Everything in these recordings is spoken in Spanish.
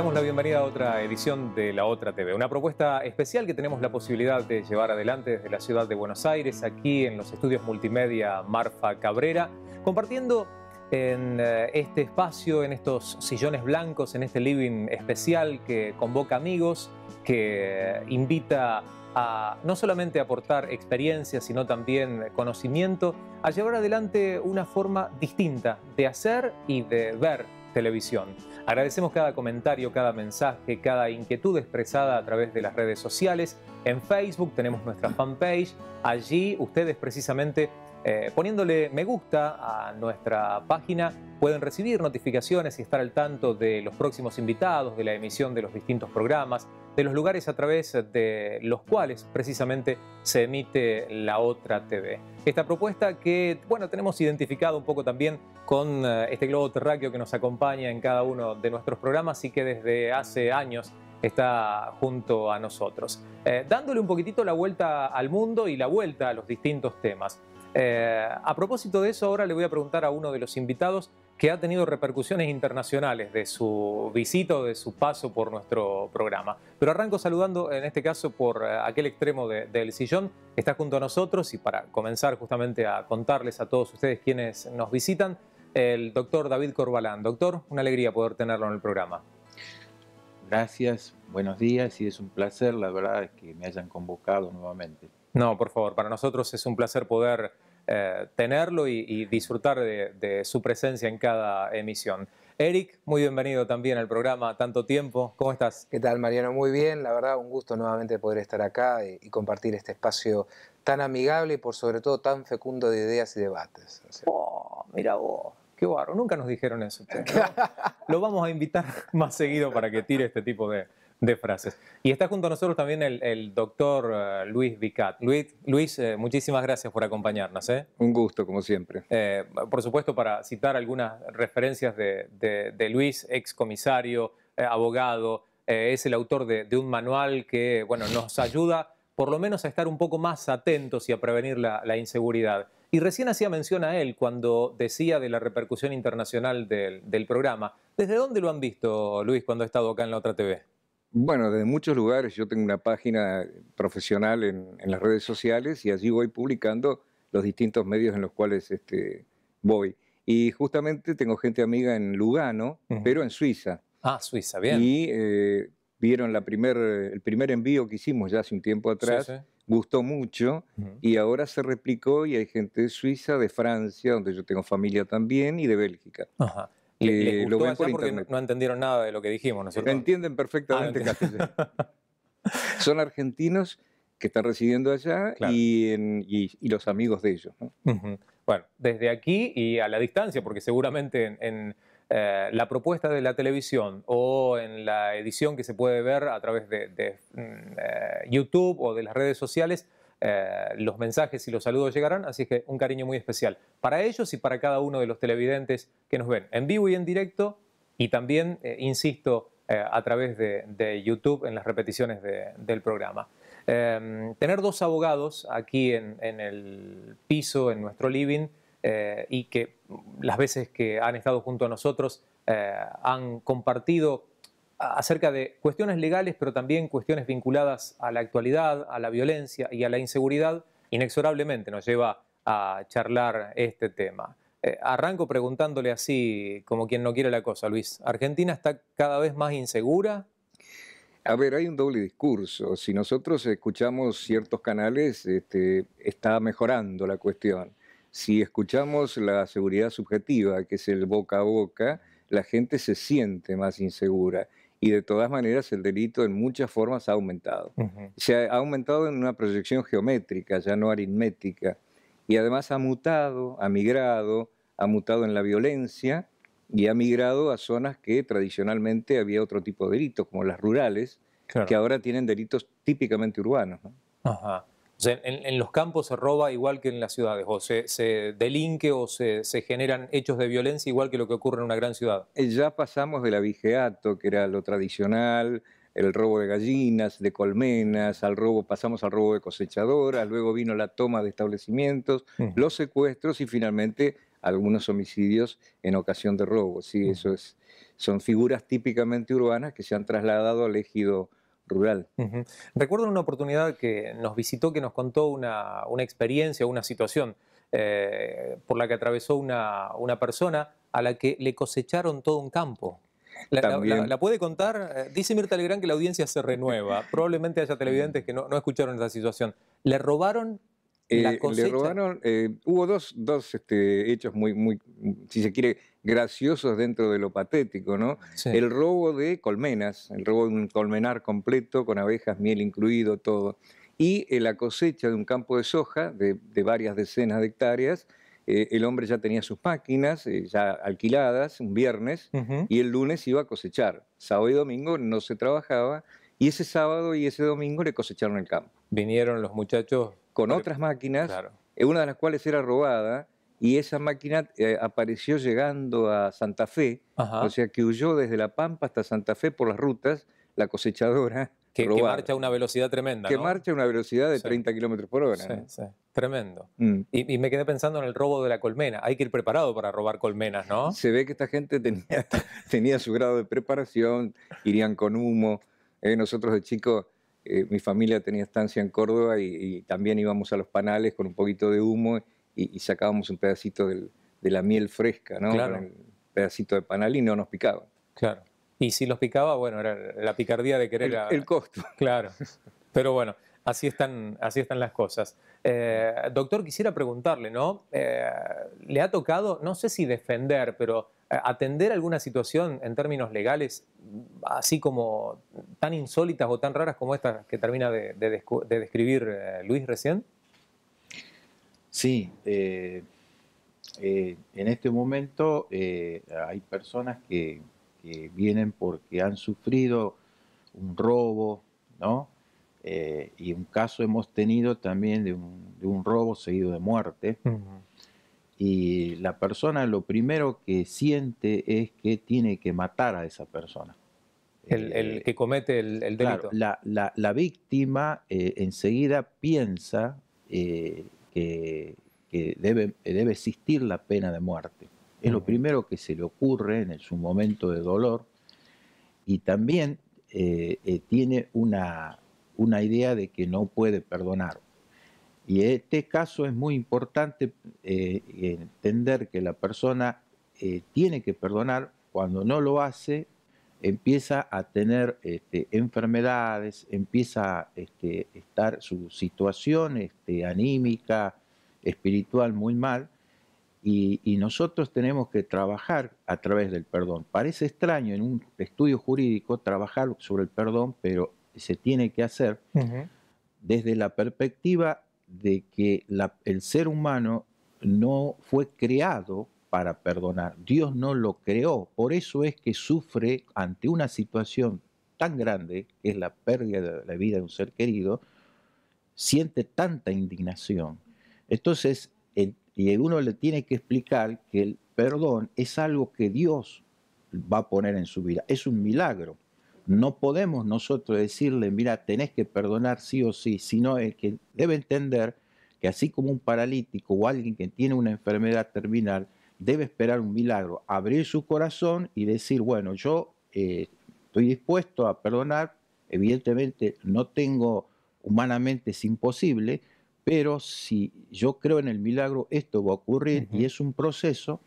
damos la bienvenida a otra edición de La Otra TV, una propuesta especial que tenemos la posibilidad de llevar adelante desde la ciudad de Buenos Aires, aquí en los estudios multimedia Marfa Cabrera, compartiendo en eh, este espacio, en estos sillones blancos, en este living especial que convoca amigos, que invita a no solamente aportar experiencia, sino también conocimiento, a llevar adelante una forma distinta de hacer y de ver televisión. Agradecemos cada comentario, cada mensaje, cada inquietud expresada a través de las redes sociales. En Facebook tenemos nuestra fanpage. Allí ustedes precisamente eh, poniéndole me gusta a nuestra página pueden recibir notificaciones y estar al tanto de los próximos invitados, de la emisión de los distintos programas, de los lugares a través de los cuales precisamente se emite la otra TV. Esta propuesta que, bueno, tenemos identificado un poco también con eh, este globo terráqueo que nos acompaña en cada uno de nuestros programas y que desde hace años está junto a nosotros, eh, dándole un poquitito la vuelta al mundo y la vuelta a los distintos temas. Eh, a propósito de eso, ahora le voy a preguntar a uno de los invitados que ha tenido repercusiones internacionales de su visita o de su paso por nuestro programa. Pero arranco saludando, en este caso, por eh, aquel extremo del sillón, está junto a nosotros y para comenzar justamente a contarles a todos ustedes quienes nos visitan, el doctor David Corbalán. Doctor, una alegría poder tenerlo en el programa. Gracias, buenos días y es un placer, la verdad, que me hayan convocado nuevamente. No, por favor, para nosotros es un placer poder eh, tenerlo y, disfrutar de, su presencia en cada emisión. Eric, muy bienvenido también al programa Tanto Tiempo. ¿Cómo estás? ¿Qué tal, Mariano? Muy bien, la verdad, un gusto nuevamente poder estar acá y, compartir este espacio tan amigable y por sobre todo tan fecundo de ideas y debates. oh, mira vos. Qué barro, nunca nos dijeron eso. Lo vamos a invitar más seguido para que tire este tipo de, de frases. Y está junto a nosotros también el, doctor eh, Luis Vicat. Luis, Luis eh, muchísimas gracias por acompañarnos. ¿eh? Un gusto, como siempre. Eh, por supuesto, para citar algunas referencias de, Luis, ex comisario, abogado, es el autor de, un manual que bueno, nos ayuda por lo menos a estar un poco más atentos y a prevenir la, inseguridad. Y recién hacía mención a él cuando decía de la repercusión internacional del, del programa. ¿Desde dónde lo han visto, Luis, cuando ha estado acá en la otra TV? Bueno, desde muchos lugares. Yo tengo una página profesional en, las redes sociales y allí voy publicando los distintos medios en los cuales este, voy. Y justamente tengo gente amiga en Lugano, pero en Suiza. Ah, Suiza, bien. Y eh, vieron la el primer envío que hicimos ya hace un tiempo atrás. Gustó mucho y ahora se replicó y hay gente de Suiza, de Francia, donde yo tengo familia también, y de Bélgica. Ajá. Eh, lo ven no entendieron nada de lo que dijimos nosotros. Entienden ah, perfectamente Son argentinos que están residiendo allá y, los amigos de ellos. Bueno, desde aquí y a la distancia, porque seguramente en, eh, la propuesta de la televisión o en la edición que se puede ver a través de, mm, eh, YouTube o de las redes sociales, eh, los mensajes y los saludos llegarán, así que un cariño muy especial para ellos y para cada uno de los televidentes que nos ven en vivo y en directo y también, eh, insisto, eh, a través de, YouTube en las repeticiones del programa. Em, tener dos abogados aquí en, en, el piso, en nuestro living, y que las veces que han estado junto a nosotros han compartido acerca de cuestiones legales, pero también cuestiones vinculadas a la actualidad, a la violencia y a la inseguridad, inexorablemente nos lleva a charlar este tema. Eh, arranco preguntándole así, como quien no quiere la cosa, Luis. ¿Argentina está cada vez más insegura? A ver, hay un doble discurso. Si nosotros escuchamos ciertos canales, este, está mejorando la cuestión. Si escuchamos la seguridad subjetiva, que es el boca a boca, la gente se siente más insegura y de todas maneras el delito en muchas formas ha aumentado. Se ha aumentado en una proyección geométrica, ya no aritmética, y además ha mutado, ha migrado, ha mutado en la violencia y ha migrado a zonas que tradicionalmente había otro tipo de delitos, como las rurales, que ahora tienen delitos típicamente urbanos en, los campos se roba igual que en las ciudades, o se, delinque o se, generan hechos de violencia igual que lo que ocurre en una gran ciudad. Eh, ya pasamos de la abigeato, que era lo tradicional, el robo de gallinas, de colmenas, al robo, pasamos al robo de cosechadoras, luego vino la toma de establecimientos, los secuestros y finalmente algunos homicidios en ocasión de robo. Sí, son figuras típicamente urbanas que se han trasladado al ejido rural. Recuerdo una oportunidad que nos visitó, que nos contó una, experiencia, una situación eh, por la que atravesó una, persona a la que le cosecharon todo un campo. La, puede contar? Eh, dice Mirta Legrand que la audiencia se renueva. Probablemente haya televidentes que no, no escucharon esa situación. Le robaron eh, le robaron, eh, hubo dos, este, hechos muy, muy, mm, si se quiere, graciosos dentro de lo patético, ¿no? El robo de colmenas, el robo de un colmenar completo con abejas, miel incluido, todo. Y eh, la cosecha de un campo de soja de, varias decenas de hectáreas. el hombre ya tenía sus máquinas ya alquiladas un viernes y el lunes iba a cosechar. Sábado y domingo no se trabajaba y ese sábado y ese domingo le cosecharon el campo. Vinieron los muchachos. Con otras máquinas, claro. Eh, una de las cuales era robada, y esa máquina eh, apareció llegando a Santa Fe, o sea que huyó desde La Pampa hasta Santa Fe por las rutas, la cosechadora. Que, marcha a una velocidad tremenda. Que marcha a una velocidad de 30 kilómetros por hora. Tremendo. Mm. Y, me quedé pensando en el robo de la colmena. Hay que ir preparado para robar colmenas, ¿no? Se ve que esta gente tenía, tenía su grado de preparación, irían con humo. Eh, nosotros de chicos, eh, mi familia tenía estancia en Córdoba y, también íbamos a los panales con un poquito de humo y, sacábamos un pedacito de la miel fresca, ¿no? Un pedacito de panal y no nos picaba. Claro. Y si los picaba, bueno, era la picardía de querer... el costo. Claro. Pero bueno, Así están, así están las cosas. Eh, doctor, quisiera preguntarle, ¿no? Eh, ¿Le ha tocado, no sé si defender, pero eh, atender alguna situación en términos legales, así como tan insólitas o tan raras como estas que termina de, describir Luis recién? Sí, en este momento hay personas que, que, vienen porque han sufrido un robo, ¿no? Eh, y un caso hemos tenido también de un, robo seguido de muerte. Y la persona lo primero que siente es que tiene que matar a esa persona. El, eh, que comete el, delito. la, víctima eh, enseguida piensa que, debe, debe, existir la pena de muerte. Es lo primero que se le ocurre en su momento de dolor. Y también tiene una, una idea de que no puede perdonar. Y este caso es muy importante eh, entender que la persona eh, tiene que perdonar, cuando no lo hace, empieza a tener este, enfermedades, empieza a este, estar su situación este, anímica, espiritual muy mal, y, nosotros tenemos que trabajar a través del perdón. Parece extraño en un estudio jurídico trabajar sobre el perdón, pero se tiene que hacer desde la perspectiva de que el ser humano no fue creado para perdonar. Dios no lo creó. Por eso es que sufre ante una situación tan grande, que es la pérdida de la vida de un ser querido, siente tanta indignación. Entonces, y uno le tiene que explicar que el perdón es algo que Dios va a poner en su vida. Es un milagro no podemos nosotros decirle, mira, tenés que perdonar sí o sí, sino el que debe entender que así como un paralítico o alguien que tiene una enfermedad terminal debe esperar un milagro, abrir su corazón y decir, bueno, yo eh, estoy dispuesto a perdonar, evidentemente no tengo, humanamente es imposible, pero si yo creo en el milagro, esto va a ocurrir y es un proceso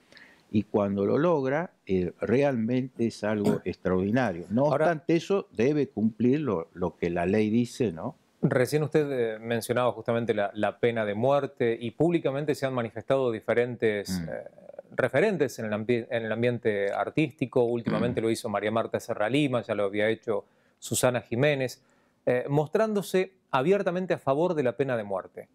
y cuando lo logra eh, realmente es algo extraordinario. No obstante eso, debe cumplir lo, que la ley dice, ¿no? Recién usted eh, mencionaba justamente la, pena de muerte y públicamente se han manifestado diferentes mm. eh, referentes en el, ambiente artístico. Últimamente mm. lo hizo María Marta Serra Lima, ya lo había hecho Susana Jiménez, mostrándose abiertamente a favor de la pena de muerte.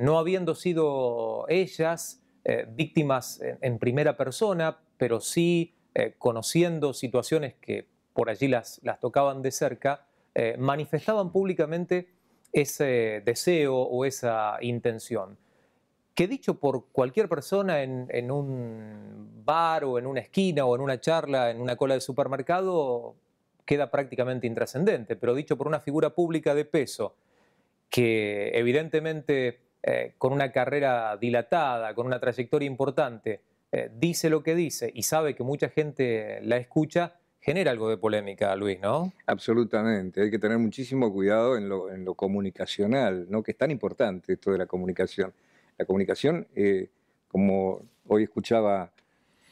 no habiendo sido ellas eh, víctimas en, primera persona, pero sí eh, conociendo situaciones que por allí las, las tocaban de cerca, eh, manifestaban públicamente ese deseo o esa intención. Que dicho por cualquier persona en, en un bar o en una esquina o en una charla, en una cola de supermercado, queda prácticamente intrascendente, pero dicho por una figura pública de peso, que evidentemente eh, con una carrera dilatada, con una trayectoria importante, eh, dice lo que dice y sabe que mucha gente la escucha, genera algo de polémica, Luis, ¿no? Absolutamente, hay que tener muchísimo cuidado en lo, comunicacional, ¿no? que es tan importante esto de la comunicación. La comunicación, eh, como hoy escuchaba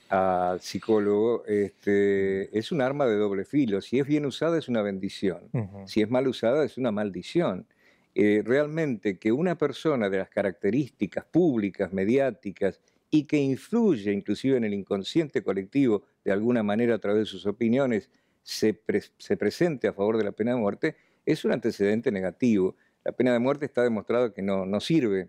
al psicólogo, este, es un arma de doble filo, si es bien usada es una bendición, si es mal usada es una maldición. Eh, realmente que una persona de las características públicas, mediáticas y que influye inclusive en el inconsciente colectivo de alguna manera a través de sus opiniones, se, presente a favor de la pena de muerte, es un antecedente negativo. La pena de muerte está demostrado que no, sirve.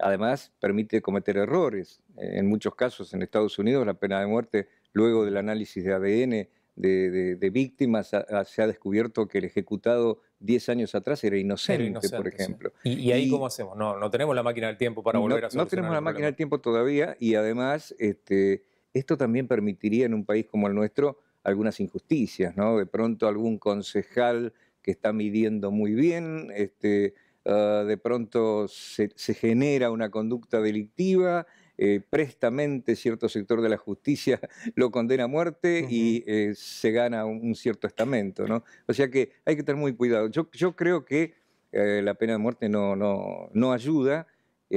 Además, permite cometer errores. Eh, en muchos casos en Estados Unidos la pena de muerte, luego del análisis de ADN de, víctimas, se ha descubierto que el ejecutado 10 años atrás era inocente, por ejemplo. ¿Y, ahí cómo hacemos? No, no tenemos la máquina del tiempo para volver a solucionar No tenemos la máquina del tiempo todavía y además este, esto también permitiría en un país como el nuestro algunas injusticias, ¿no? De pronto algún concejal que está midiendo muy bien, este, ah, de pronto se genera una conducta delictiva eh, prestamente cierto sector de la justicia lo condena a muerte y eh, se gana un, cierto estamento. ¿no? O sea que hay que tener muy cuidado. Yo, creo que eh, la pena de muerte no, ayuda,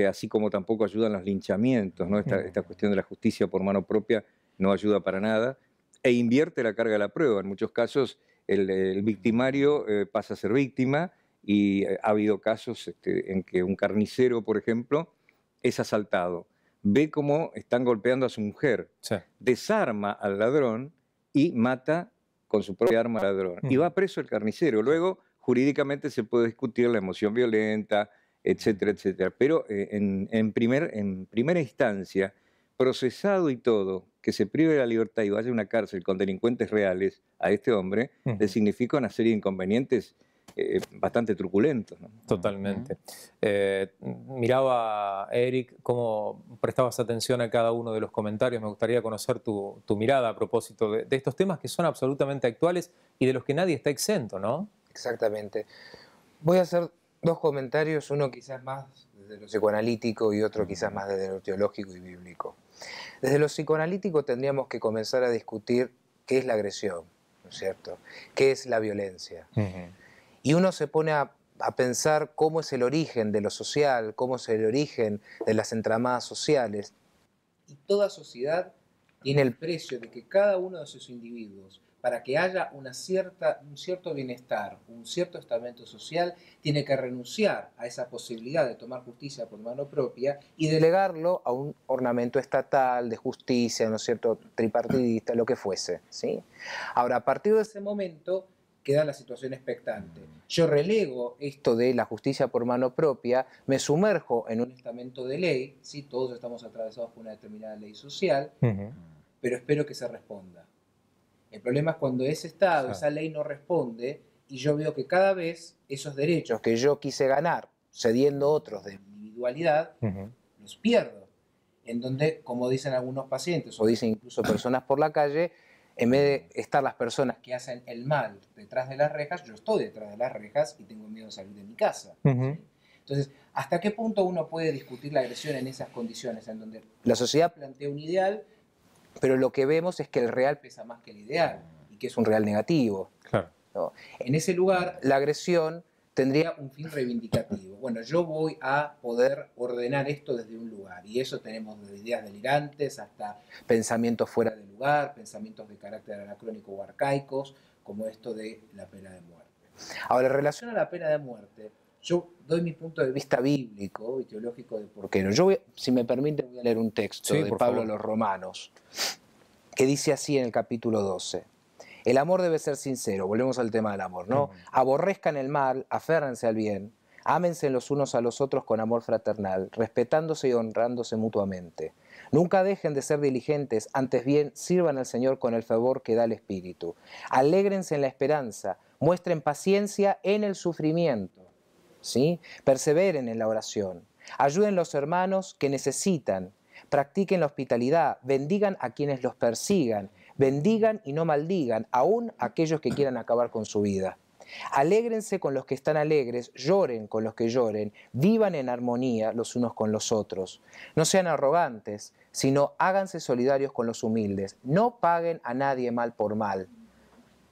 así como tampoco ayudan los linchamientos. Esta, cuestión de la justicia por mano propia no ayuda para nada e invierte la carga de la prueba. En muchos casos el, victimario pasa a ser víctima y ha habido casos este, en que un carnicero, por ejemplo, es asaltado ve cómo están golpeando a su mujer, desarma al ladrón y mata con su propia arma al ladrón. Y va preso el carnicero. Luego, jurídicamente se puede discutir la emoción violenta, etcétera, etcétera. Pero eh, en, primer, en primera instancia, procesado y todo, que se prive de la libertad y vaya a una cárcel con delincuentes reales a este hombre, le significa una serie de inconvenientes eh, bastante truculento, Totalmente. Eh, miraba, Eric, cómo prestabas atención a cada uno de los comentarios. Me gustaría conocer tu, mirada a propósito de, estos temas que son absolutamente actuales y de los que nadie está exento, ¿no? Exactamente. Voy a hacer dos comentarios, uno quizás más desde lo psicoanalítico y otro quizás más desde lo teológico y bíblico. Desde lo psicoanalítico tendríamos que comenzar a discutir qué es la agresión, ¿no es cierto? ¿Qué es la violencia? Y uno se pone a, pensar cómo es el origen de lo social, cómo es el origen de las entramadas sociales. Y toda sociedad tiene el precio de que cada uno de sus individuos, para que haya un cierto bienestar, un cierto estamento social, tiene que renunciar a esa posibilidad de tomar justicia por mano propia y delegarlo a un ornamento estatal, de justicia, ¿no cierto?, tripartidista, lo que fuese. ¿sí? Ahora, a partir de ese momento, queda la situación expectante. Yo relego esto de la justicia por mano propia, me sumerjo en un estamento de ley, ¿sí? todos estamos atravesados por una determinada ley social, pero espero que se responda. El problema es cuando ese Estado, esa ley no responde y yo veo que cada vez esos derechos que yo quise ganar, cediendo otros de individualidad, los pierdo. En donde, como dicen algunos pacientes o dicen incluso personas por la calle, en vez de estar las personas que hacen el mal detrás de las rejas, yo estoy detrás de las rejas y tengo miedo de salir de mi casa. Entonces, ¿hasta qué punto uno puede discutir la agresión en esas condiciones, en donde la sociedad plantea un ideal, pero lo que vemos es que el real pesa más que el ideal y que es un real negativo? Claro. En ese lugar, la agresión tendría un fin reivindicativo. Bueno, yo voy a poder ordenar esto desde un lugar y eso tenemos desde ideas delirantes hasta pensamientos fuera de lugar, pensamientos de carácter anacrónico o arcaicos, como esto de la pena de muerte. Ahora, en relación a la pena de muerte, yo doy mi punto de vista bíblico y teológico de por qué no. Yo, si me permite, voy a leer un texto de Pablo a los Romanos, que dice así en el capítulo 12. El amor debe ser sincero, volvemos al tema del amor, ¿no? Aborrezcan el mal, aférrense al bien, ámense los unos a los otros con amor fraternal, respetándose y honrándose mutuamente. Nunca dejen de ser diligentes, antes bien sirvan al Señor con el favor que da el Espíritu. Alégrense en la esperanza, muestren paciencia en el sufrimiento, ¿sí? Perseveren en la oración. Ayuden los hermanos que necesitan, practiquen la hospitalidad, bendigan a quienes los persigan, Bendigan y no maldigan, aún aquellos que quieran acabar con su vida. Alégrense con los que están alegres, lloren con los que lloren, vivan en armonía los unos con los otros. No sean arrogantes, sino háganse solidarios con los humildes. No paguen a nadie mal por mal.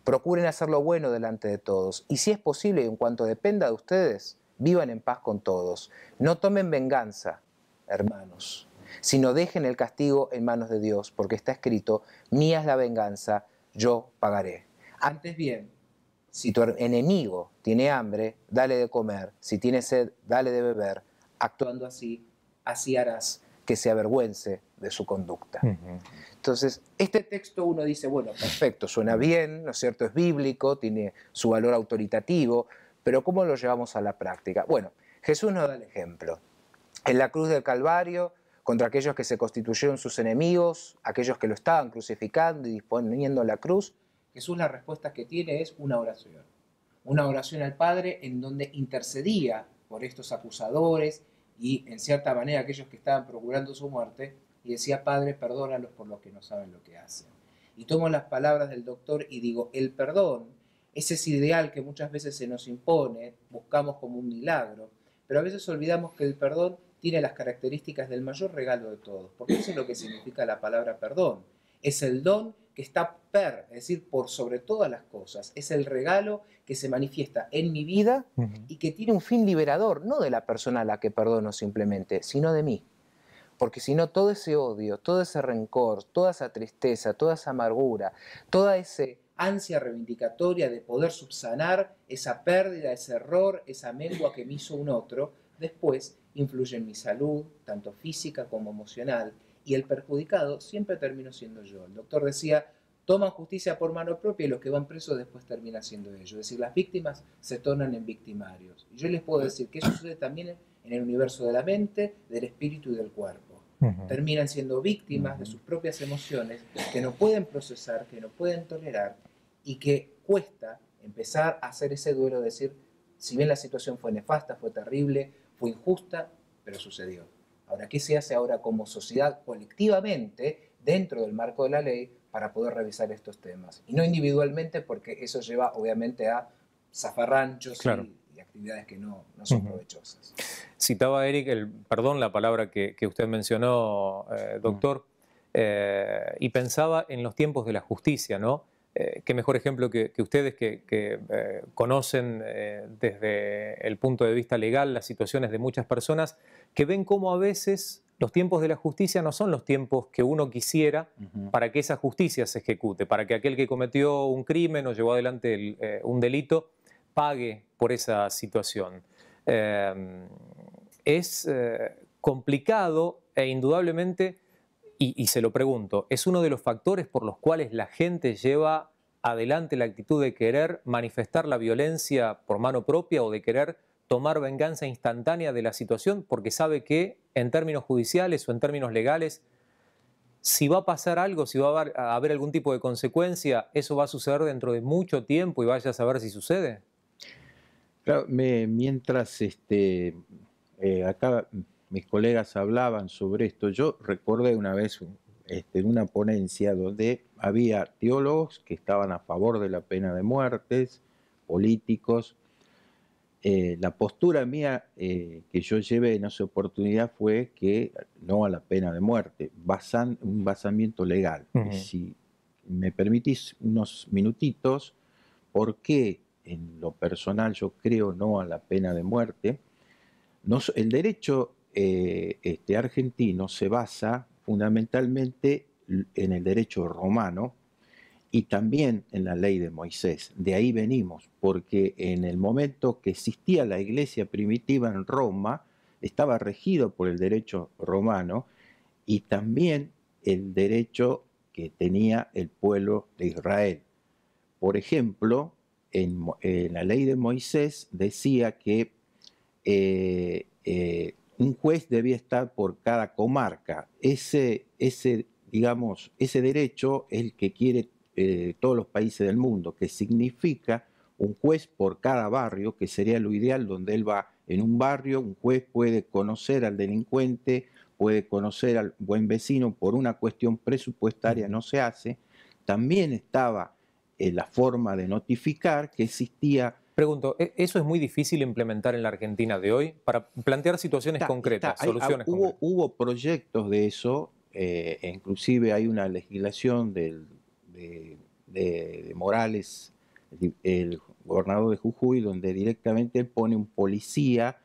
Procuren hacer lo bueno delante de todos. Y si es posible, en cuanto dependa de ustedes, vivan en paz con todos. No tomen venganza, hermanos sino dejen el castigo en manos de Dios, porque está escrito, mía es la venganza, yo pagaré. Antes bien, si tu enemigo tiene hambre, dale de comer, si tiene sed, dale de beber, actuando así, así harás que se avergüence de su conducta. Entonces, este texto uno dice, bueno, perfecto, suena bien, ¿no es cierto? Es bíblico, tiene su valor autoritativo, pero ¿cómo lo llevamos a la práctica? Bueno, Jesús nos da el ejemplo. En la cruz del Calvario, contra aquellos que se constituyeron sus enemigos, aquellos que lo estaban crucificando y disponiendo la cruz, Jesús la respuesta que tiene es una oración. Una oración al Padre en donde intercedía por estos acusadores y en cierta manera aquellos que estaban procurando su muerte y decía, Padre, perdónalos por lo que no saben lo que hacen. Y tomo las palabras del doctor y digo, el perdón ese es ideal que muchas veces se nos impone, buscamos como un milagro, pero a veces olvidamos que el perdón tiene las características del mayor regalo de todos, porque eso es lo que significa la palabra perdón. Es el don que está per, es decir, por sobre todas las cosas. Es el regalo que se manifiesta en mi vida y que tiene un fin liberador, no de la persona a la que perdono simplemente, sino de mí. Porque si no, todo ese odio, todo ese rencor, toda esa tristeza, toda esa amargura, toda esa ansia reivindicatoria de poder subsanar esa pérdida, ese error, esa mengua que me hizo un otro, después influye en mi salud, tanto física como emocional, y el perjudicado siempre termino siendo yo. El doctor decía, toman justicia por mano propia y los que van presos después termina siendo ellos. Es decir, las víctimas se tornan en victimarios. Y yo les puedo decir que eso sucede también en el universo de la mente, del espíritu y del cuerpo. Terminan siendo víctimas de sus propias emociones que no pueden procesar, que no pueden tolerar y que cuesta empezar a hacer ese duelo, decir, si bien la situación fue nefasta, fue terrible, fue injusta, pero sucedió. Ahora, ¿qué se hace ahora como sociedad colectivamente dentro del marco de la ley para poder revisar estos temas? Y no individualmente porque eso lleva obviamente a zafarranchos y, actividades que no, son provechosas. Citaba Eric, el, perdón la palabra que, usted mencionó, eh, doctor, mm. eh, y pensaba en los tiempos de la justicia, ¿no? Eh, qué mejor ejemplo que, ustedes que, eh, conocen eh, desde el punto de vista legal las situaciones de muchas personas que ven cómo a veces los tiempos de la justicia no son los tiempos que uno quisiera para que esa justicia se ejecute, para que aquel que cometió un crimen o llevó adelante un delito pague por esa situación. es complicado e indudablemente y, se lo pregunto, ¿es uno de los factores por los cuales la gente lleva adelante la actitud de querer manifestar la violencia por mano propia o de querer tomar venganza instantánea de la situación porque sabe que en términos judiciales o en términos legales, si va a pasar algo, si va a haber, algún tipo de consecuencia, eso va a suceder dentro de mucho tiempo y vaya a saber si sucede. mientras este, eh, acá mis colegas hablaban sobre esto. Yo recordé una vez este, en una ponencia donde había teólogos que estaban a favor de la pena de muertes, políticos. Eh, la postura mía eh, que yo llevé en esa oportunidad fue que no a la pena de muerte, basan, un basamiento legal. Si me permitís unos minutitos, ¿por qué en lo personal yo creo no a la pena de muerte? No, el derecho eh, este, argentino se basa fundamentalmente en el derecho romano y también en la ley de Moisés. De ahí venimos, porque en el momento que existía la iglesia primitiva en Roma, estaba regido por el derecho romano y también el derecho que tenía el pueblo de Israel. Por ejemplo, en, la ley de Moisés decía que eh, eh, un juez debía estar por cada comarca. Ese, ese, digamos, ese derecho es el que quiere eh, todos los países del mundo, que significa un juez por cada barrio, que sería lo ideal, donde él va en un barrio, un juez puede conocer al delincuente, puede conocer al buen vecino, por una cuestión presupuestaria no se hace. También estaba eh, la forma de notificar que existía Pregunto, ¿e-, ¿eso es muy difícil implementar en la Argentina de hoy para plantear situaciones concretas, soluciones ah, concretas? Hubo proyectos de eso, eh, inclusive hay una legislación del, de, Morales, el, gobernador de Jujuy, donde directamente él pone un policía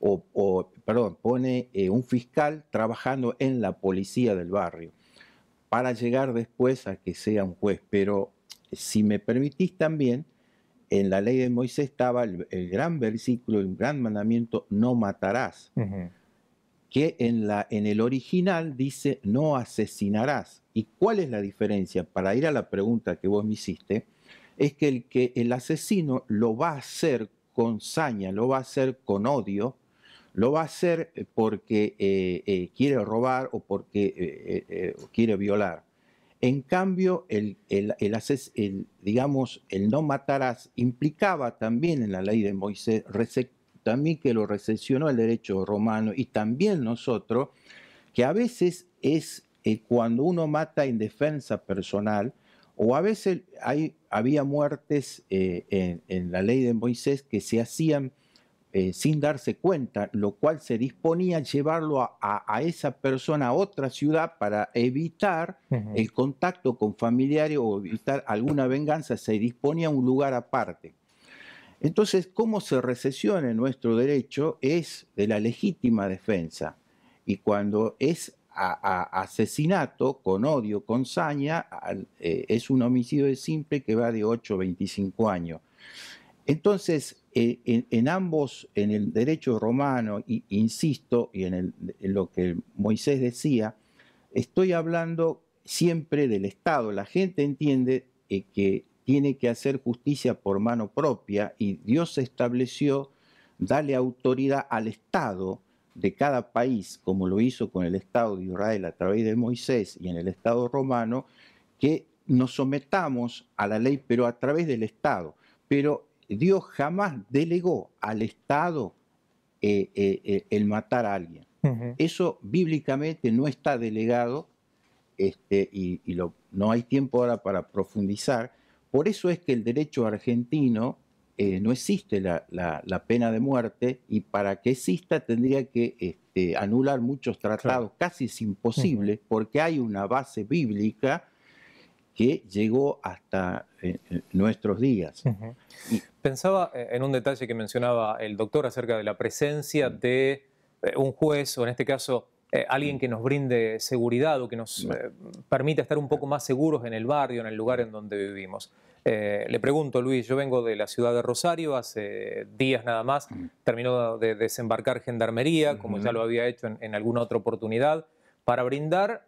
o, perdón, pone eh, un fiscal trabajando en la policía del barrio para llegar después a que sea un juez. Pero si me permitís también, en la ley de Moisés estaba el, gran versículo, el gran mandamiento, no matarás, que en, el original dice no asesinarás. ¿Y cuál es la diferencia? Para ir a la pregunta que vos me hiciste, es que el, que el asesino lo va a hacer con saña, lo va a hacer con odio, lo va a hacer eh, porque eh, eh, quiere robar o porque quiere violar. En cambio, el, digamos, el no matarás implicaba también en la ley de Moisés, también que lo recepcionó el derecho romano y también nosotros, que a veces es eh, cuando uno mata en defensa personal o a veces hay, había muertes eh, en la ley de Moisés que se hacían eh, sin darse cuenta, lo cual se disponía a llevarlo a, esa persona a otra ciudad para evitar el contacto con familiares o evitar alguna venganza, se disponía a un lugar aparte. Entonces, cómo se recesiona nuestro derecho es de la legítima defensa. Y cuando es a, asesinato con odio, con saña, eh, es un homicidio de simple que va de 8 a 25 años. Entonces, eh, en, ambos, en el derecho romano, y, insisto, y en, lo que Moisés decía, estoy hablando siempre del Estado. La gente entiende eh, que tiene que hacer justicia por mano propia y Dios estableció darle autoridad al Estado de cada país, como lo hizo con el Estado de Israel a través de Moisés y en el Estado romano, que nos sometamos a la ley, pero a través del Estado. Pero Dios jamás delegó al Estado eh, eh, eh, el matar a alguien. Eso bíblicamente no está delegado este, y, no hay tiempo ahora para profundizar. Por eso es que el derecho argentino no existe la, pena de muerte y para que exista tendría que este, anular muchos tratados, casi es imposible, porque hay una base bíblica que llegó hasta eh, eh, nuestros días. Pensaba eh, en un detalle que mencionaba el doctor acerca de la presencia de un juez, o en este caso alguien que nos brinde seguridad o que nos permita estar un poco más seguros en el barrio, en el lugar en donde vivimos. le pregunto, Luis, yo vengo de la ciudad de Rosario, hace días nada más terminó de desembarcar Gendarmería, como ya lo había hecho en alguna otra oportunidad, para brindar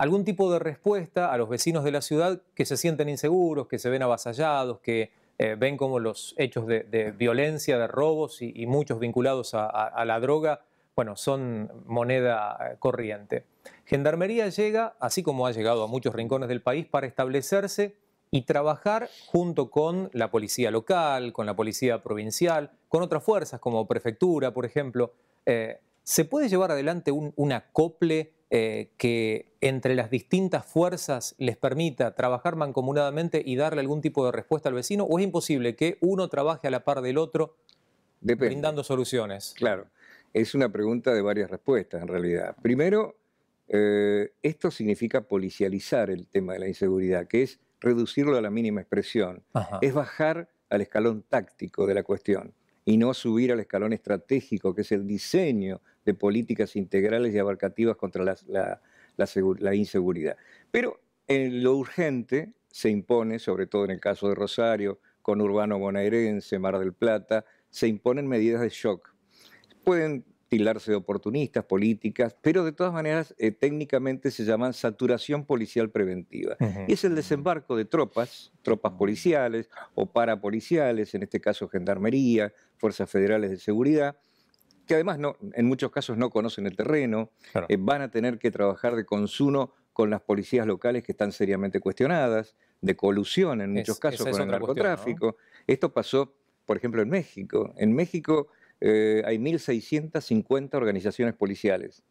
algún tipo de respuesta a los vecinos de la ciudad que se sienten inseguros, que se ven avasallados, que eh, ven como los hechos de, violencia, de robos y, muchos vinculados a, la droga bueno, son moneda eh, corriente. Gendarmería llega, así como ha llegado a muchos rincones del país, para establecerse y trabajar junto con la policía local, con la policía provincial, con otras fuerzas como prefectura, por ejemplo. Eh, ¿Se puede llevar adelante un, un acople eh, que entre las distintas fuerzas les permita trabajar mancomunadamente y darle algún tipo de respuesta al vecino? ¿O es imposible que uno trabaje a la par del otro brindando soluciones? Claro, es una pregunta de varias respuestas en realidad. Primero, eh, esto significa policializar el tema de la inseguridad, que es reducirlo a la mínima expresión, es bajar al escalón táctico de la cuestión y no subir al escalón estratégico, que es el diseño de políticas integrales y abarcativas contra la, inseguridad. Pero en lo urgente se impone, sobre todo en el caso de Rosario, con Urbano Bonaerense, Mar del Plata, se imponen medidas de shock. Pueden tilarse de oportunistas, políticas, pero de todas maneras eh, técnicamente se llaman saturación policial preventiva. Y es el desembarco de tropas, tropas policiales o parapoliciales, en este caso gendarmería, fuerzas federales de seguridad, que además no, en muchos casos no conocen el terreno, eh, van a tener que trabajar de consumo con las policías locales que están seriamente cuestionadas, de colusión en muchos casos con el narcotráfico. Esto pasó, por ejemplo, en México. En México eh, hay 1.650 organizaciones policiales,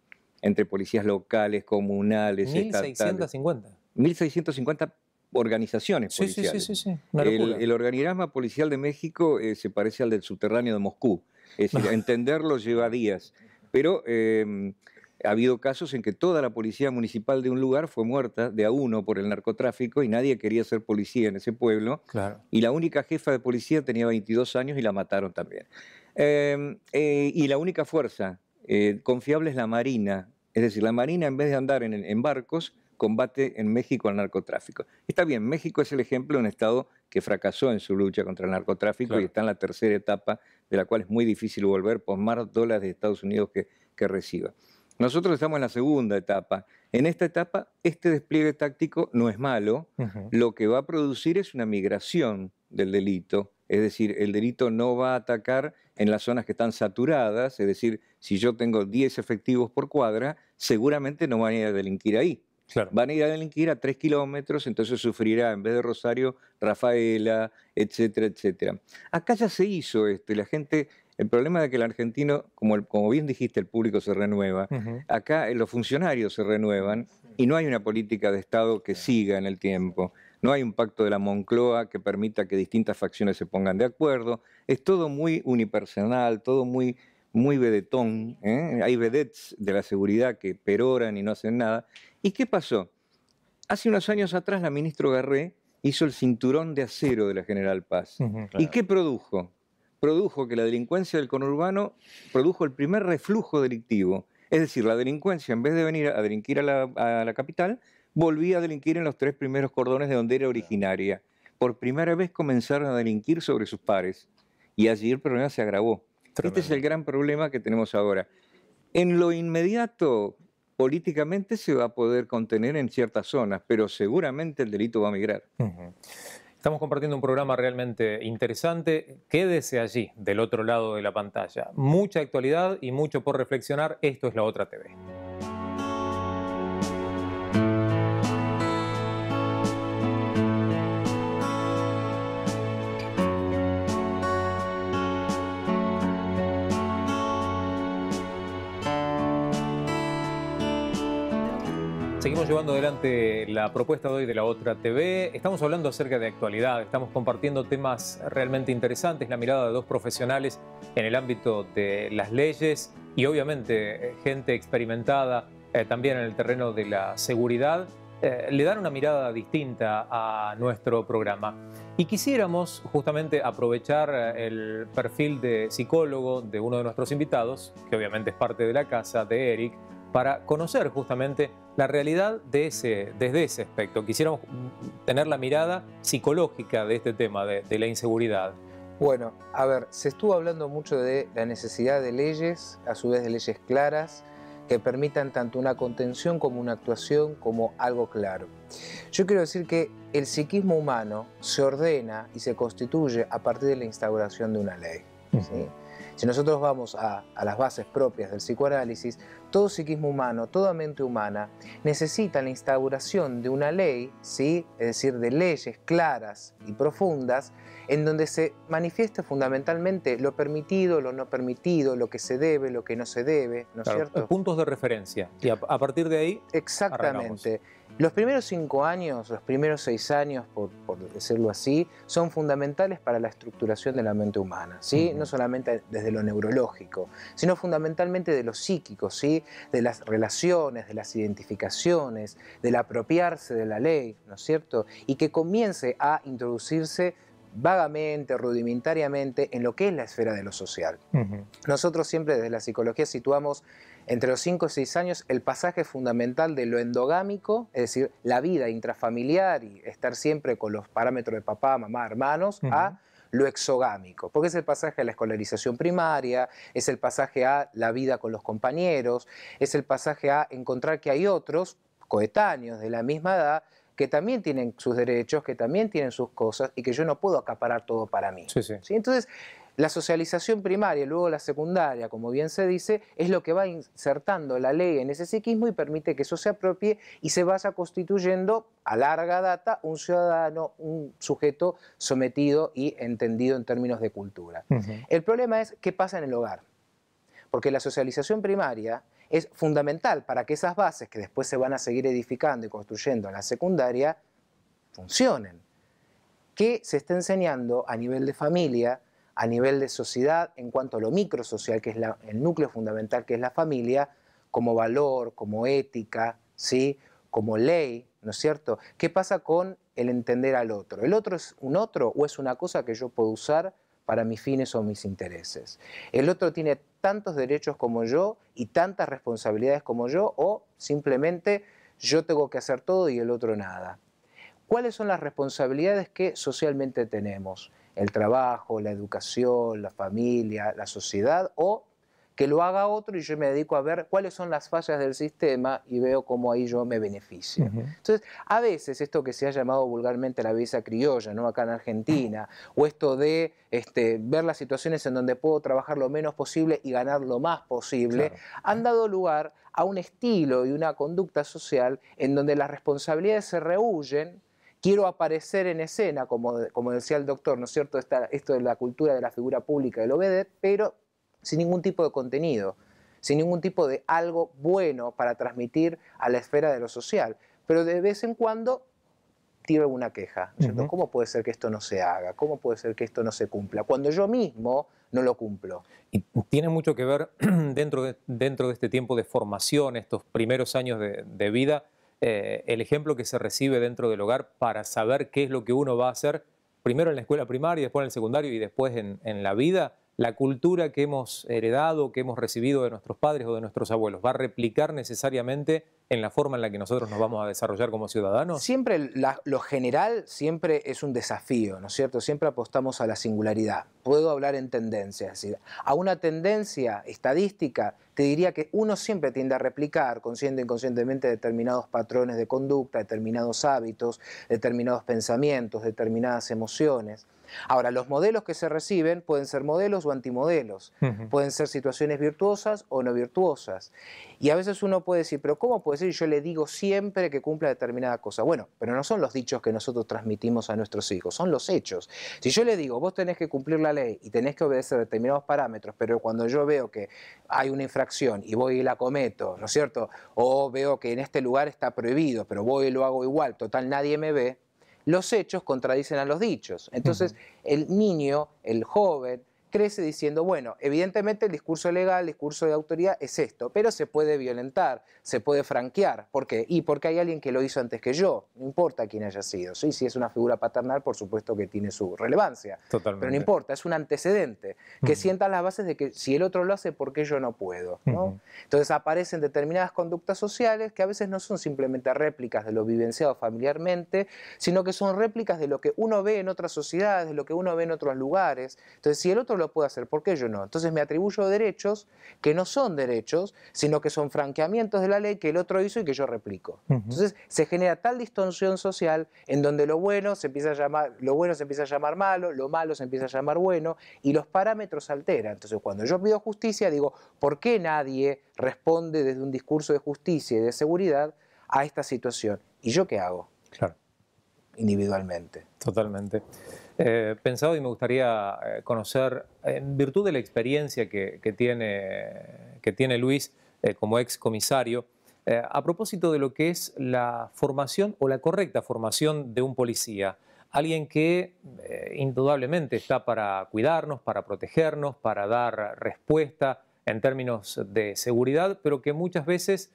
entre policías locales, comunales, 1.650. 1.650 organizaciones policiales. Sí, sí, sí, El, organigrama policial de México eh, se parece al del subterráneo de Moscú. Es decir, entenderlo lleva días. Pero em, ha habido casos en que toda la policía municipal de un lugar fue muerta de a uno por el narcotráfico y nadie quería ser policía en ese pueblo. Y la única jefa de policía tenía 22 años y la mataron también. Em, eh, y la única fuerza eh, confiable es la Marina. Es decir, la Marina en vez de andar en barcos, combate en México al narcotráfico. Está bien, México es el ejemplo de un Estado que fracasó en su lucha contra el narcotráfico y está en la tercera etapa, de la cual es muy difícil volver por más dólares de Estados Unidos que, que reciba. Nosotros estamos en la segunda etapa. En esta etapa, este despliegue táctico no es malo. Lo que va a producir es una migración del delito. Es decir, el delito no va a atacar en las zonas que están saturadas. Es decir, si yo tengo 10 efectivos por cuadra, seguramente no van a ir a delinquir ahí. Van a ir a delinquir a tres kilómetros, entonces sufrirá en vez de Rosario, Rafaela, etcétera, etcétera. Acá ya se hizo esto y la gente, el problema de que el argentino, como, como bien dijiste, el público se renueva, acá eh, los funcionarios se renuevan y no hay una política de Estado que siga en el tiempo. No hay un pacto de la Moncloa que permita que distintas facciones se pongan de acuerdo. Es todo muy unipersonal, todo muy muy vedetón, ¿eh? hay vedettes de la seguridad que peroran y no hacen nada. ¿Y qué pasó? Hace unos años atrás la ministra Garré hizo el cinturón de acero de la General Paz. ¿Y qué produjo? Produjo que la delincuencia del conurbano produjo el primer reflujo delictivo. Es decir, la delincuencia, en vez de venir a delinquir a la, a la capital, volvía a delinquir en los tres primeros cordones de donde era originaria. Por primera vez comenzaron a delinquir sobre sus pares. Y allí el problema se agravó. Este es el gran problema que tenemos ahora. En lo inmediato, políticamente se va a poder contener en ciertas zonas, pero seguramente el delito va a migrar. Estamos compartiendo un programa realmente interesante. Quédese allí, del otro lado de la pantalla. Mucha actualidad y mucho por reflexionar. Esto es la otra TV. llevando adelante la propuesta de hoy de la otra TV. Estamos hablando acerca de actualidad, estamos compartiendo temas realmente interesantes, la mirada de dos profesionales en el ámbito de las leyes y obviamente eh, gente experimentada eh, también en el terreno de la seguridad, eh, le dan una mirada distinta a nuestro programa. Y quisiéramos justamente aprovechar el perfil de psicólogo de uno de nuestros invitados, que obviamente es parte de la casa, de Eric, para conocer justamente la realidad de ese, desde ese aspecto. Quisiéramos tener la mirada psicológica de este tema, de, la inseguridad. Bueno, a ver, se estuvo hablando mucho de la necesidad de leyes, a su vez de leyes claras, que permitan tanto una contención como una actuación como algo claro. Yo quiero decir que el psiquismo humano se ordena y se constituye a partir de la instauración de una ley. ¿sí? Si nosotros vamos a, las bases propias del psicoanálisis, todo psiquismo humano, toda mente humana necesita la instauración de una ley, ¿sí? es decir, de leyes claras y profundas en donde se manifiesta fundamentalmente lo permitido, lo no permitido, lo que se debe, lo que no se debe, ¿no es cierto? Puntos de referencia. Y a, partir de ahí. Exactamente. Los primeros cinco años, los primeros seis años, por, decirlo así, son fundamentales para la estructuración de la mente humana, ¿sí? No solamente desde lo neurológico, sino fundamentalmente de lo psíquico, ¿sí? De las relaciones, de las identificaciones, del apropiarse de la ley, ¿no es cierto? Y que comience a introducirse vagamente, rudimentariamente, en lo que es la esfera de lo social. Nosotros siempre desde la psicología situamos entre los 5 y 6 años el pasaje fundamental de lo endogámico, es decir, la vida intrafamiliar y estar siempre con los parámetros de papá, mamá, hermanos, a lo exogámico, porque es el pasaje a la escolarización primaria, es el pasaje a la vida con los compañeros, es el pasaje a encontrar que hay otros coetáneos de la misma edad que también tienen sus derechos, que también tienen sus cosas y que yo no puedo acaparar todo para mí. Entonces, la socialización primaria y luego la secundaria, como bien se dice, es lo que va insertando la ley en ese psiquismo y permite que eso se apropie y se vaya constituyendo a larga data un ciudadano, un sujeto sometido y entendido en términos de cultura. El problema es qué pasa en el hogar. Porque la socialización primaria es fundamental para que esas bases que después se van a seguir edificando y construyendo en la secundaria funcionen. ¿Qué se está enseñando a nivel de familia, a nivel de sociedad, en cuanto a lo microsocial, que es el núcleo fundamental que es la familia, como valor, como ética, ¿sí? como ley, ¿no es cierto? ¿Qué pasa con el entender al otro? ¿El otro es un otro o es una cosa que yo puedo usar para mis fines o mis intereses? El otro tiene tantos derechos como yo y tantas responsabilidades como yo o simplemente yo tengo que hacer todo y el otro nada. ¿Cuáles son las responsabilidades que socialmente tenemos? El trabajo, la educación, la familia, la sociedad o que lo haga otro y yo me dedico a ver cuáles son las fallas del sistema y veo cómo ahí yo me beneficio. Entonces, a veces esto que se ha llamado vulgarmente la visa criolla, ¿no? acá en Argentina, o esto de este, ver las situaciones en donde puedo trabajar lo menos posible y ganar lo más posible, han dado lugar a un estilo y una conducta social en donde las responsabilidades se rehuyen quiero aparecer en escena, como, como decía el doctor, ¿no es cierto? esto de la cultura de la figura pública del Obedet, pero sin ningún tipo de contenido, sin ningún tipo de algo bueno para transmitir a la esfera de lo social. Pero de vez en cuando tiro alguna queja. ¿Cómo puede ser que esto no se haga? ¿Cómo puede ser que esto no se cumpla? Cuando yo mismo no lo cumplo. Y tiene mucho que ver dentro de, dentro de este tiempo de formación, estos primeros años de, vida, eh, el ejemplo que se recibe dentro del hogar para saber qué es lo que uno va a hacer primero en la escuela primaria, después en el secundario y después en, en la vida la cultura que hemos heredado, que hemos recibido de nuestros padres o de nuestros abuelos, va a replicar necesariamente en la forma en la que nosotros nos vamos a desarrollar como ciudadanos? Siempre lo general siempre es un desafío, ¿no es cierto? Siempre apostamos a la singularidad. Puedo hablar en tendencias. es decir, a una tendencia estadística te diría que uno siempre tiende a replicar consciente e inconscientemente determinados patrones de conducta, determinados hábitos, determinados pensamientos, determinadas emociones. Ahora, los modelos que se reciben pueden ser modelos o antimodelos, pueden ser situaciones virtuosas o no virtuosas. Y a veces uno puede decir, pero ¿cómo puede y yo le digo siempre que cumpla determinada cosa. Bueno, pero no son los dichos que nosotros transmitimos a nuestros hijos, son los hechos. Si yo le digo, vos tenés que cumplir la ley y tenés que obedecer determinados parámetros, pero cuando yo veo que hay una infracción y voy y la cometo, ¿no es cierto? O veo que en este lugar está prohibido, pero voy y lo hago igual, total nadie me ve, los hechos contradicen a los dichos. Entonces, el niño, el joven, crece diciendo, bueno, evidentemente el discurso legal, el discurso de autoridad es esto, pero se puede violentar, se puede franquear. ¿Por qué? Y porque hay alguien que lo hizo antes que yo, no importa quién haya sido. ¿sí? Si es una figura paternal, por supuesto que tiene su relevancia. Totalmente. Pero no importa, es un antecedente que sienta las bases de que si el otro lo hace, ¿por qué yo no puedo? Entonces aparecen determinadas conductas sociales que a veces no son simplemente réplicas de lo vivenciado familiarmente, sino que son réplicas de lo que uno ve en otras sociedades, de lo que uno ve en otros lugares. Entonces, si el otro lo puedo hacer, ¿por yo no? Entonces me atribuyo derechos que no son derechos, sino que son franqueamientos de la ley que el otro hizo y que yo replico. Entonces se genera tal distorsión social en donde lo bueno se empieza a llamar, lo bueno se empieza a llamar malo, lo malo se empieza a llamar bueno y los parámetros alteran. Entonces cuando yo pido justicia digo, ¿por qué nadie responde desde un discurso de justicia y de seguridad a esta situación? ¿Y yo qué hago? Claro. Individualmente. Totalmente eh, pensado y me gustaría eh, conocer, en virtud de la experiencia que, tiene, que tiene Luis eh, como ex comisario, eh, a propósito de lo que es la formación o la correcta formación de un policía, alguien que indudablemente está para cuidarnos, para protegernos, para dar respuesta en términos de seguridad, pero que muchas veces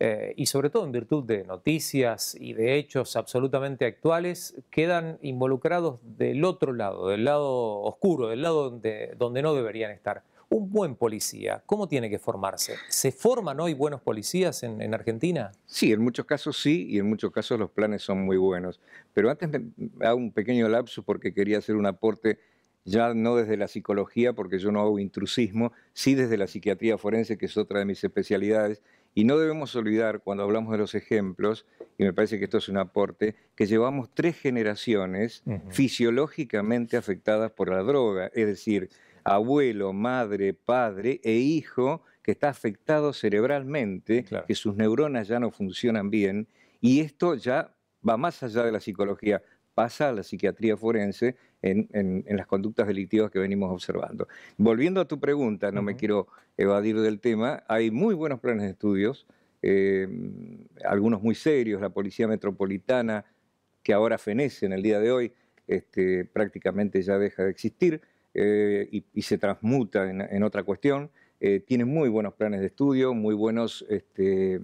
eh, y sobre todo en virtud de noticias y de hechos absolutamente actuales, quedan involucrados del otro lado, del lado oscuro, del lado donde, no deberían estar. Un buen policía, ¿cómo tiene que formarse? ¿Se forman hoy buenos policías en, Argentina? Sí, en muchos casos sí, y en muchos casos los planes son muy buenos. Pero antes me hago un pequeño lapso porque quería hacer un aporte ya no desde la psicología, porque yo no hago intrusismo, sí desde la psiquiatría forense, que es otra de mis especialidades, y no debemos olvidar, cuando hablamos de los ejemplos, y me parece que esto es un aporte, que llevamos tres generaciones fisiológicamente afectadas por la droga, es decir, abuelo, madre, padre e hijo que está afectado cerebralmente, que sus neuronas ya no funcionan bien, y esto ya va más allá de la psicología, pasa a la psiquiatría forense en, las conductas delictivas que venimos observando. Volviendo a tu pregunta, no me quiero evadir del tema, hay muy buenos planes de estudios, eh, algunos muy serios, la Policía Metropolitana, que ahora fenece en el día de hoy, este, prácticamente ya deja de existir eh, y, se transmuta en, otra cuestión, eh, tiene muy buenos planes de estudio, muy buenos, este,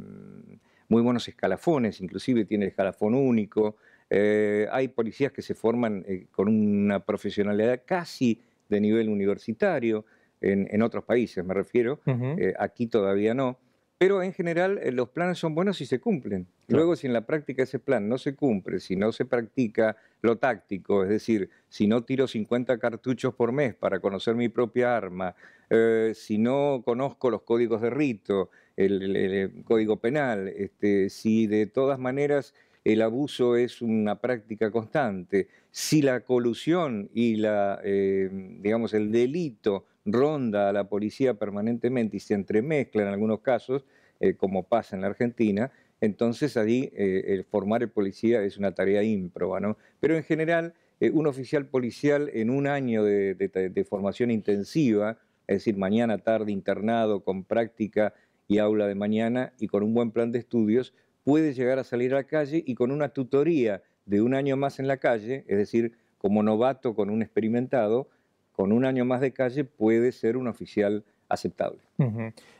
muy buenos escalafones, inclusive tiene el escalafón único, eh, hay policías que se forman eh, con una profesionalidad casi de nivel universitario, en, otros países me refiero, eh, aquí todavía no, pero en general los planes son buenos y se cumplen. Luego si en la práctica ese plan no se cumple, si no se practica lo táctico, es decir, si no tiro 50 cartuchos por mes para conocer mi propia arma, si no conozco los códigos de rito, el, código penal, este, si de todas maneras el abuso es una práctica constante. Si la colusión y la, eh, digamos, el delito ronda a la policía permanentemente y se entremezcla en algunos casos, eh, como pasa en la Argentina, entonces allí eh, el formar el policía es una tarea ímproba, Pero en general, un oficial policial en un año de formación intensiva, es decir, mañana, tarde, internado, con práctica y aula de mañana y con un buen plan de estudios, puede llegar a salir a la calle y con una tutoría de un año más en la calle, es decir, como novato con un experimentado, con un año más de calle puede ser un oficial aceptable.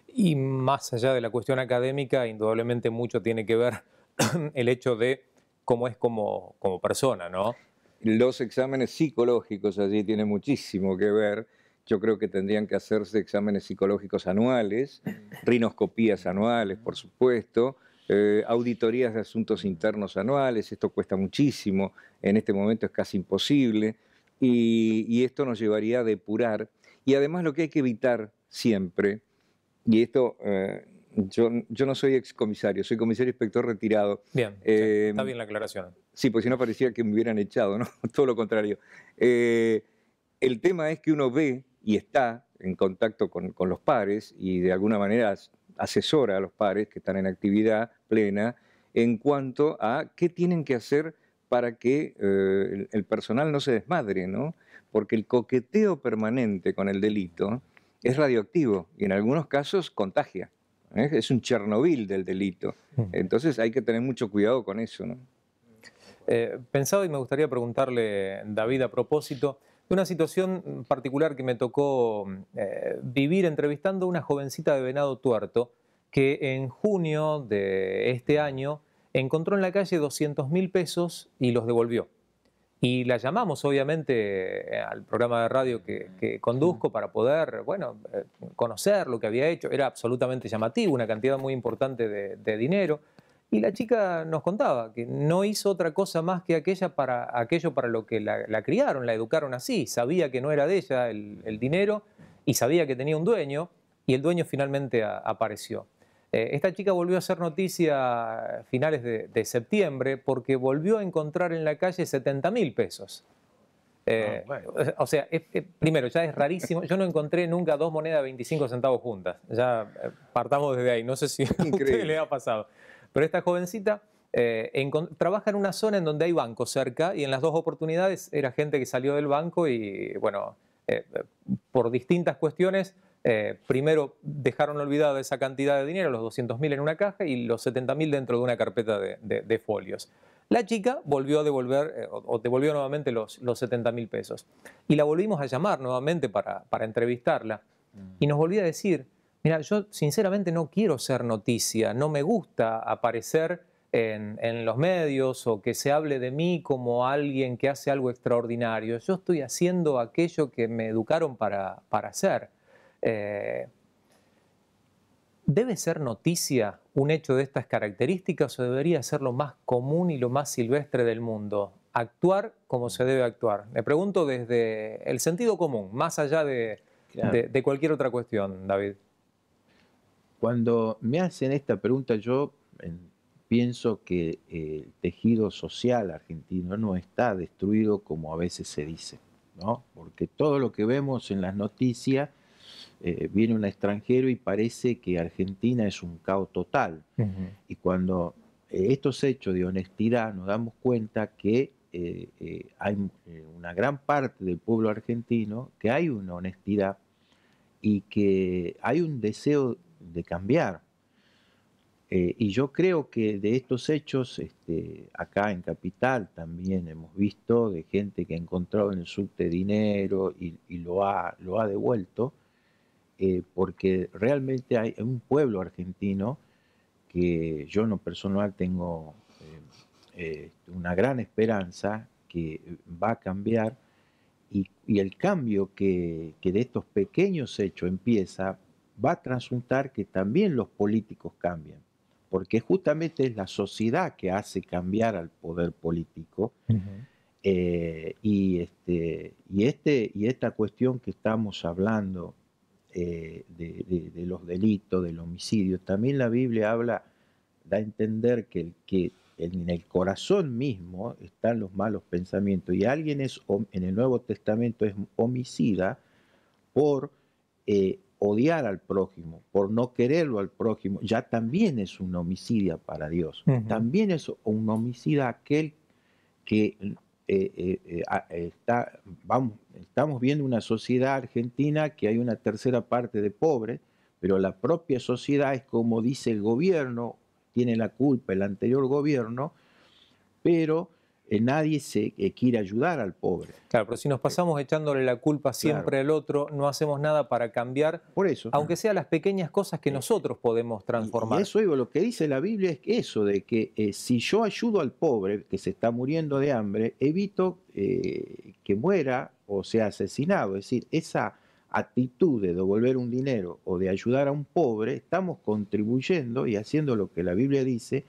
Y más allá de la cuestión académica, indudablemente mucho tiene que ver el hecho de cómo es como, como persona, ¿no? Los exámenes psicológicos allí tienen muchísimo que ver. Yo creo que tendrían que hacerse exámenes psicológicos anuales, rinoscopías anuales, por supuesto, eh, auditorías de asuntos internos anuales, esto cuesta muchísimo, en este momento es casi imposible, y, esto nos llevaría a depurar. Y además lo que hay que evitar siempre, y esto eh, yo, no soy excomisario, soy comisario inspector retirado. Bien, eh, está bien la aclaración. Sí, pues si no parecía que me hubieran echado, ¿no? Todo lo contrario. el tema es que uno ve y está en contacto con, con los pares y de alguna manera asesora a los pares que están en actividad plena en cuanto a qué tienen que hacer para que eh, el, personal no se desmadre, ¿no? Porque el coqueteo permanente con el delito es radioactivo y en algunos casos contagia. ¿eh? Es un Chernobyl del delito. Mm. Entonces hay que tener mucho cuidado con eso, ¿no? Eh, pensado y me gustaría preguntarle, David, a propósito una situación particular que me tocó mm, eh, vivir entrevistando a una jovencita de Venado Tuerto que en junio de este año encontró en la calle 200 mil pesos y los devolvió. Y la llamamos, obviamente, al programa de radio que, mm. conduzco para poder, eh, conocer lo que había hecho. Era absolutamente llamativo, una cantidad muy importante de dinero. Y la chica nos contaba que no hizo otra cosa más que aquella para, aquello para lo que la, criaron, la educaron así. Sabía que no era de ella el, dinero y sabía que tenía un dueño y el dueño finalmente apareció. Eh, esta chica volvió a hacer noticia a finales de, septiembre porque volvió a encontrar en la calle 70 mil pesos. Eh, ah, o sea, primero, ya es rarísimo. Yo no encontré nunca dos monedas de 25 centavos juntas. Ya eh, partamos desde ahí. No sé si a le ha pasado. Pero esta jovencita eh, trabaja en una zona en donde hay bancos cerca y en las dos oportunidades era gente que salió del banco y, bueno, eh, por distintas cuestiones, eh, primero dejaron olvidada esa cantidad de dinero, los 200 mil en una caja y los 70 mil dentro de una carpeta de, folios. La chica volvió a devolver, o devolvió nuevamente los, los 70 mil pesos. Y la volvimos a llamar nuevamente para, entrevistarla. Mm. Y nos volvió a decir, Mira, yo sinceramente no quiero ser noticia, no me gusta aparecer en, los medios o que se hable de mí como alguien que hace algo extraordinario. Yo estoy haciendo aquello que me educaron para, hacer. Eh, ¿Debe ser noticia un hecho de estas características o debería ser lo más común y lo más silvestre del mundo? Actuar como se debe actuar. Me pregunto desde el sentido común, más allá de cualquier otra cuestión, David. Cuando me hacen esta pregunta, yo pienso que eh, el tejido social argentino no está destruido como a veces se dice, ¿no? Porque todo lo que vemos en las noticias eh, viene un extranjero y parece que Argentina es un caos total. Y cuando eh, estos hechos de honestidad nos damos cuenta que hay una gran parte del pueblo argentino que hay una honestidad y que hay un deseo de cambiar. Eh, y yo creo que de estos hechos, este, acá en Capital también hemos visto de gente que ha encontrado en el subte dinero y, lo, ha, lo ha devuelto, eh, porque realmente hay un pueblo argentino que yo en lo personal tengo eh, este, una gran esperanza que va a cambiar y, el cambio que, que de estos pequeños hechos empieza va a transuntar que también los políticos cambian, porque justamente es la sociedad que hace cambiar al poder político. Eh, y, este, y, este, y esta cuestión que estamos hablando eh, de, los delitos, del homicidio, también la Biblia habla, da a entender que, en el corazón mismo están los malos pensamientos. Y alguien es, en el Nuevo Testamento es homicida por eh, odiar al prójimo, por no quererlo al prójimo, ya también es un homicidio para Dios. También es un homicidio aquel que eh, eh, eh, está, vamos, estamos viendo una sociedad argentina que hay una tercera parte de pobres, pero la propia sociedad es como dice el gobierno, tiene la culpa el anterior gobierno, pero eh, nadie se eh, quiere ayudar al pobre. Claro, pero si nos pasamos echándole la culpa siempre al otro, no hacemos nada para cambiar, Por eso, aunque sean las pequeñas cosas que eh, nosotros podemos transformar. Y, eso digo, lo que dice la Biblia es eso, de que si yo ayudo al pobre que se está muriendo de hambre, evito que muera o sea asesinado. Es decir, esa actitud de devolver un dinero o de ayudar a un pobre, estamos contribuyendo y haciendo lo que la Biblia dice,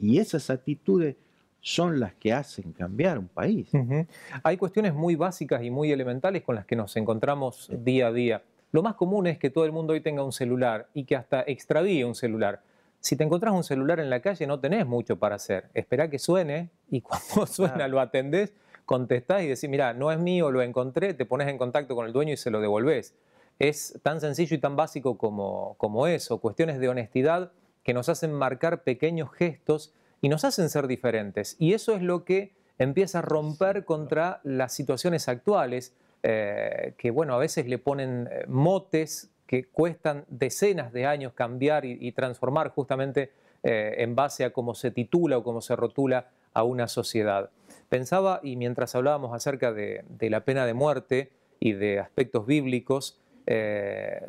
y esas actitudes son las que hacen cambiar un país. Hay cuestiones muy básicas y muy elementales con las que nos encontramos día a día. Lo más común es que todo el mundo hoy tenga un celular y que hasta extravíe un celular. Si te encontrás un celular en la calle no tenés mucho para hacer. Esperá que suene y cuando suena lo atendés, contestás y decís, mira, no es mío, lo encontré, te pones en contacto con el dueño y se lo devolvés. Es tan sencillo y tan básico como, como eso. Cuestiones de honestidad que nos hacen marcar pequeños gestos y nos hacen ser diferentes. Y eso es lo que empieza a romper contra las situaciones actuales, eh, que bueno, a veces le ponen eh, motes que cuestan decenas de años cambiar y, transformar justamente eh, en base a cómo se titula o cómo se rotula a una sociedad. Pensaba, y mientras hablábamos acerca de, la pena de muerte y de aspectos bíblicos,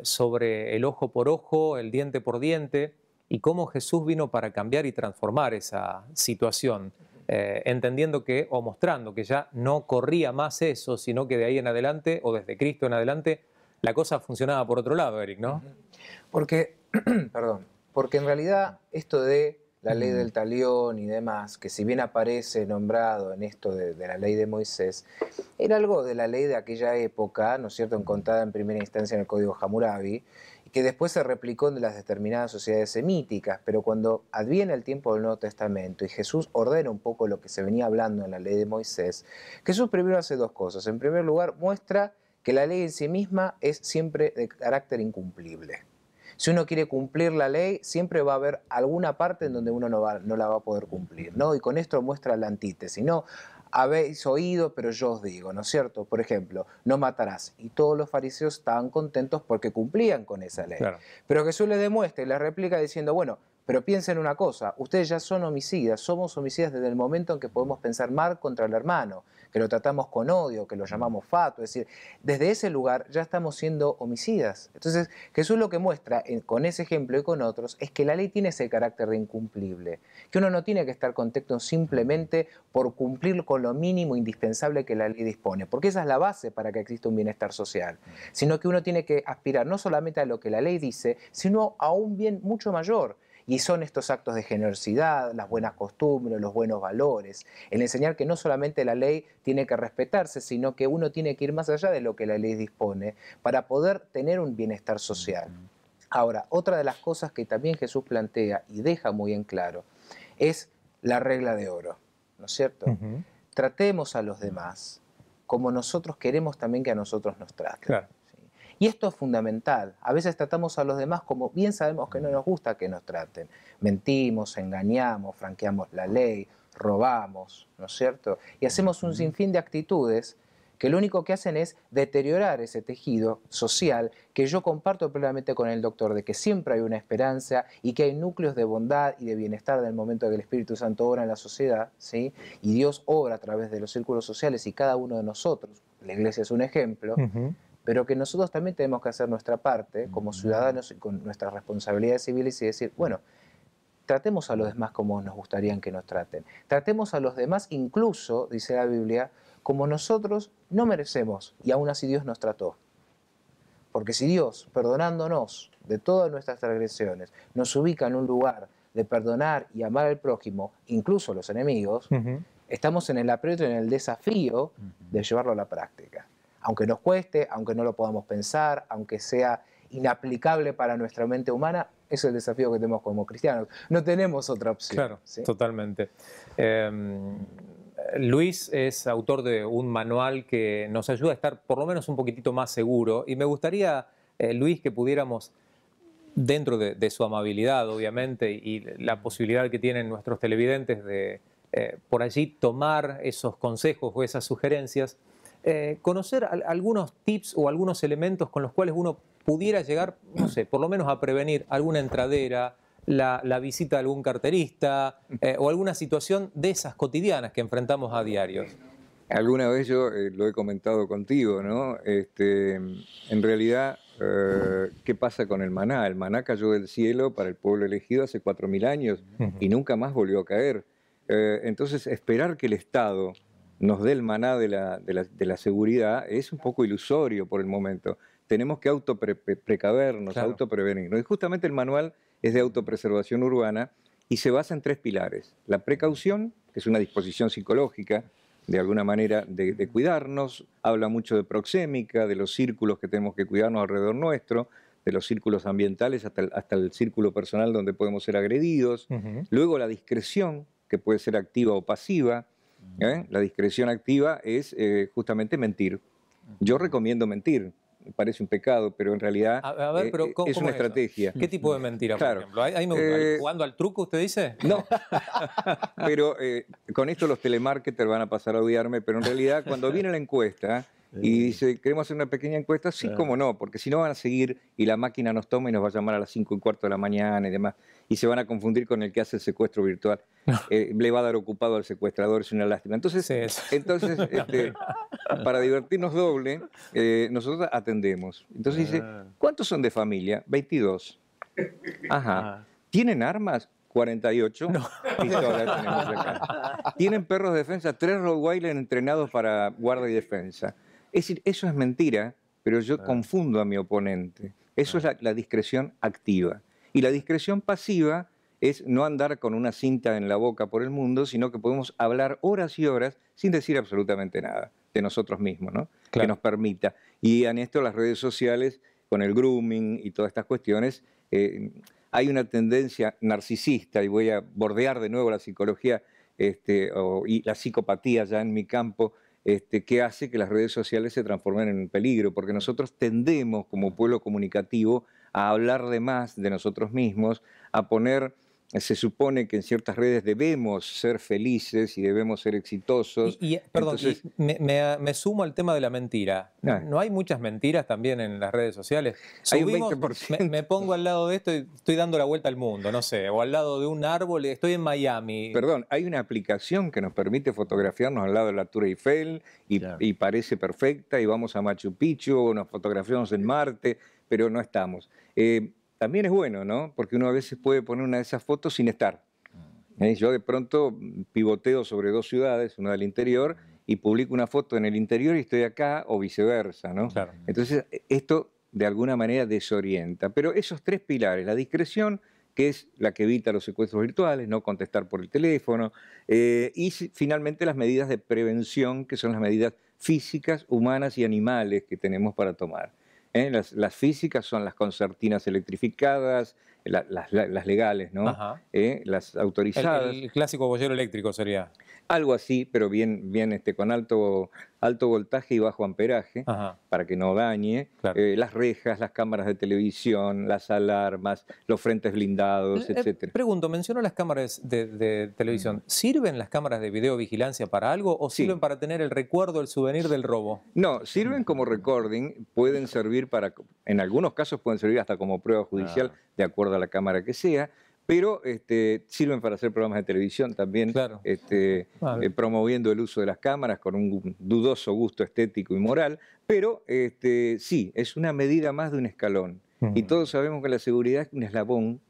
sobre el ojo por ojo, el diente por diente, y cómo Jesús vino para cambiar y transformar esa situación, eh, entendiendo que o mostrando que ya no corría más eso, sino que de ahí en adelante o desde Cristo en adelante la cosa funcionaba por otro lado, Eric, ¿no? Porque, perdón, porque en realidad esto de la ley del talión y demás, que si bien aparece nombrado en esto de, de, la ley de Moisés, era algo de la ley de aquella época, ¿no es cierto?, encontrada en primera instancia en el Código Hammurabi, que después se replicó en las determinadas sociedades semíticas, pero cuando adviene el tiempo del Nuevo Testamento y Jesús ordena un poco lo que se venía hablando en la ley de Moisés, Jesús primero hace dos cosas. En primer lugar, muestra que la ley en sí misma es siempre de carácter incumplible. Si uno quiere cumplir la ley, siempre va a haber alguna parte en donde uno no, no la va a poder cumplir, ¿no? Y con esto muestra la antítesis, ¿no? habéis oído, pero yo os digo, ¿no es cierto? Por ejemplo, no matarás. Y todos los fariseos estaban contentos porque cumplían con esa ley. Pero Jesús le demuestra y le replica diciendo, bueno, pero piensen una cosa, ustedes ya son homicidas, somos homicidas desde el momento en que podemos pensar mal contra el hermano, que lo tratamos con odio, que lo llamamos fato, es decir, desde ese lugar ya estamos siendo homicidas. Entonces, Jesús lo que muestra con ese ejemplo y con otros es que la ley tiene ese carácter de incumplible, que uno no tiene que estar contento simplemente por cumplir con lo mínimo indispensable que la ley dispone, porque esa es la base para que exista un bienestar social, sino que uno tiene que aspirar no solamente a lo que la ley dice, sino a un bien mucho mayor y son estos actos de generosidad, las buenas costumbres, los buenos valores, el enseñar que no solamente la ley tiene que respetarse, sino que uno tiene que ir más allá de lo que la ley dispone para poder tener un bienestar social. Ahora, otra de las cosas que también Jesús plantea y deja muy en claro es la regla de oro, ¿no es cierto? Tratemos a los demás como nosotros queremos también que a nosotros nos traten. Y esto es fundamental. A veces tratamos a los demás como bien sabemos que no nos gusta que nos traten. Mentimos, engañamos, franqueamos la ley, robamos, ¿no es cierto? Y hacemos un sinfín de actitudes que lo único que hacen es deteriorar ese tejido social que yo comparto plenamente con el doctor, de que siempre hay una esperanza y que hay núcleos de bondad y de bienestar del momento que el Espíritu Santo obra en la sociedad, ¿sí? y Dios obra a través de los círculos sociales y cada uno de nosotros, la iglesia es un ejemplo, pero que nosotros también tenemos que hacer nuestra parte como mm. ciudadanos y con nuestras responsabilidades civiles y decir, bueno, tratemos a los demás como nos gustaría que nos traten. Tratemos a los demás incluso, dice la Biblia, como nosotros no merecemos y aún así Dios nos trató. Porque si Dios, perdonándonos de todas nuestras transgresiones, nos ubica en un lugar de perdonar y amar al prójimo, incluso a los enemigos, estamos en el aprieto, en el desafío de llevarlo a la práctica aunque nos cueste, aunque no lo podamos pensar, aunque sea inaplicable para nuestra mente humana, es el desafío que tenemos como cristianos. No tenemos otra opción. Claro, ¿sí? totalmente. Em, Luis es autor de un manual que nos ayuda a estar por lo menos un poquitito más seguro y me gustaría, eh, Luis, que pudiéramos, dentro de, su amabilidad, obviamente, y la posibilidad que tienen nuestros televidentes de eh, por allí tomar esos consejos o esas sugerencias, eh, conocer algunos tips o algunos elementos con los cuales uno pudiera llegar, no sé, por lo menos a prevenir alguna entradera, la, visita de algún carterista eh, o alguna situación de esas cotidianas que enfrentamos a diario. Alguna vez yo eh, lo he comentado contigo, ¿no? Este, en realidad, ¿qué pasa con el maná? El maná cayó del cielo para el pueblo elegido hace 4.000 años y nunca más volvió a caer. entonces, esperar que el Estado nos dé el maná de la, de, la, seguridad es un poco ilusorio por el momento. Tenemos que autoprecavernos, autoprevenirnos. Y justamente el manual es de autopreservación urbana y se basa en tres pilares. La precaución, que es una disposición psicológica, de alguna manera, de, cuidarnos. Habla mucho de proxémica, de los círculos que tenemos que cuidarnos alrededor nuestro, de los círculos ambientales hasta el, hasta el círculo personal donde podemos ser agredidos. Luego la discreción, que puede ser activa o pasiva ¿Eh? La discreción activa es eh, justamente mentir. Yo recomiendo mentir. parece un pecado, pero en realidad eh, es una estrategia. ¿Qué tipo de mentira, claro. por ejemplo? ¿Ahí, ¿Jugando al truco, usted dice? No, pero con esto los telemarketers van a pasar a odiarme, pero en realidad cuando viene la encuesta, y eh. dice, ¿queremos hacer una pequeña encuesta? Sí, cómo no, porque si no van a seguir y la máquina nos toma y nos va a llamar a las 5 y cuarto de la mañana y demás. Y se van a confundir con el que hace el secuestro virtual. Eh, le va a dar ocupado al secuestrador, es una lástima. Entonces, entonces este, para divertirnos doble, eh, nosotros atendemos. Entonces dice, ah. ¿cuántos son de familia? 22. Ah. ¿Tienen armas? 48 Tienen perros de defensa, tres Rottweiler entrenados para guarda y defensa. Es decir, eso es mentira, pero yo confundo a mi oponente. Eso es la, discreción activa. Y la discreción pasiva es no andar con una cinta en la boca por el mundo, sino que podemos hablar horas y horas sin decir absolutamente nada de nosotros mismos, ¿no? Que nos permita. Y en esto las redes sociales, con el grooming y todas estas cuestiones, eh, hay una tendencia narcisista, y voy a bordear de nuevo la psicología este, y la psicopatía ya en mi campo, este, que hace que las redes sociales se transformen en un peligro, porque nosotros tendemos como pueblo comunicativo a hablar de más de nosotros mismos, a poner se supone que en ciertas redes debemos ser felices y debemos ser exitosos. Y, eh, perdón, ah, me, sumo al tema de la mentira. Ah. No. hay muchas mentiras también en las redes sociales. hay un 20%. Me, pongo al lado de esto y estoy dando la vuelta al mundo, no sé, o al lado de un árbol, estoy en Miami. Perdón, hay una aplicación que nos permite fotografiarnos al lado de la Tour Eiffel y, parece perfecta y vamos a Machu Picchu o nos fotografiamos en Marte, pero no estamos. Eh, también es bueno, ¿no? Porque uno a veces puede poner una de esas fotos sin estar. Ah. ¿Eh? Yo de pronto pivoteo sobre dos ciudades, una del interior, y publico una foto en el interior y estoy acá, o viceversa, ¿no? Entonces, e, esto de alguna manera desorienta. Pero esos tres pilares, la discreción, que es la que evita los secuestros virtuales, no contestar por el teléfono, eh, y finalmente las medidas de prevención, que son las medidas físicas, humanas y animales que tenemos para tomar. ¿eh? Las, las, físicas son las concertinas electrificadas, las, legales, ¿no? Eh, las autorizadas. El, clásico bollero eléctrico sería. Algo así, pero bien, bien este, con alto, alto voltaje y bajo amperaje, para que no dañe. Eh, las rejas, las cámaras de televisión, las alarmas, los frentes blindados, eh, etcétera pregunto, mencionó las cámaras de, televisión. ¿Sirven las cámaras de videovigilancia para algo o sirven para tener el recuerdo, el souvenir del robo? No, sirven como recording, pueden servir para, en algunos casos pueden servir hasta como prueba judicial, ah. de acuerdo a la cámara que sea, pero este, sirven para hacer programas de televisión también, este, eh, promoviendo el uso de las cámaras con un dudoso gusto estético y moral, pero este, sí, es una medida más de un escalón. Y todos sabemos que la seguridad es un eslabón,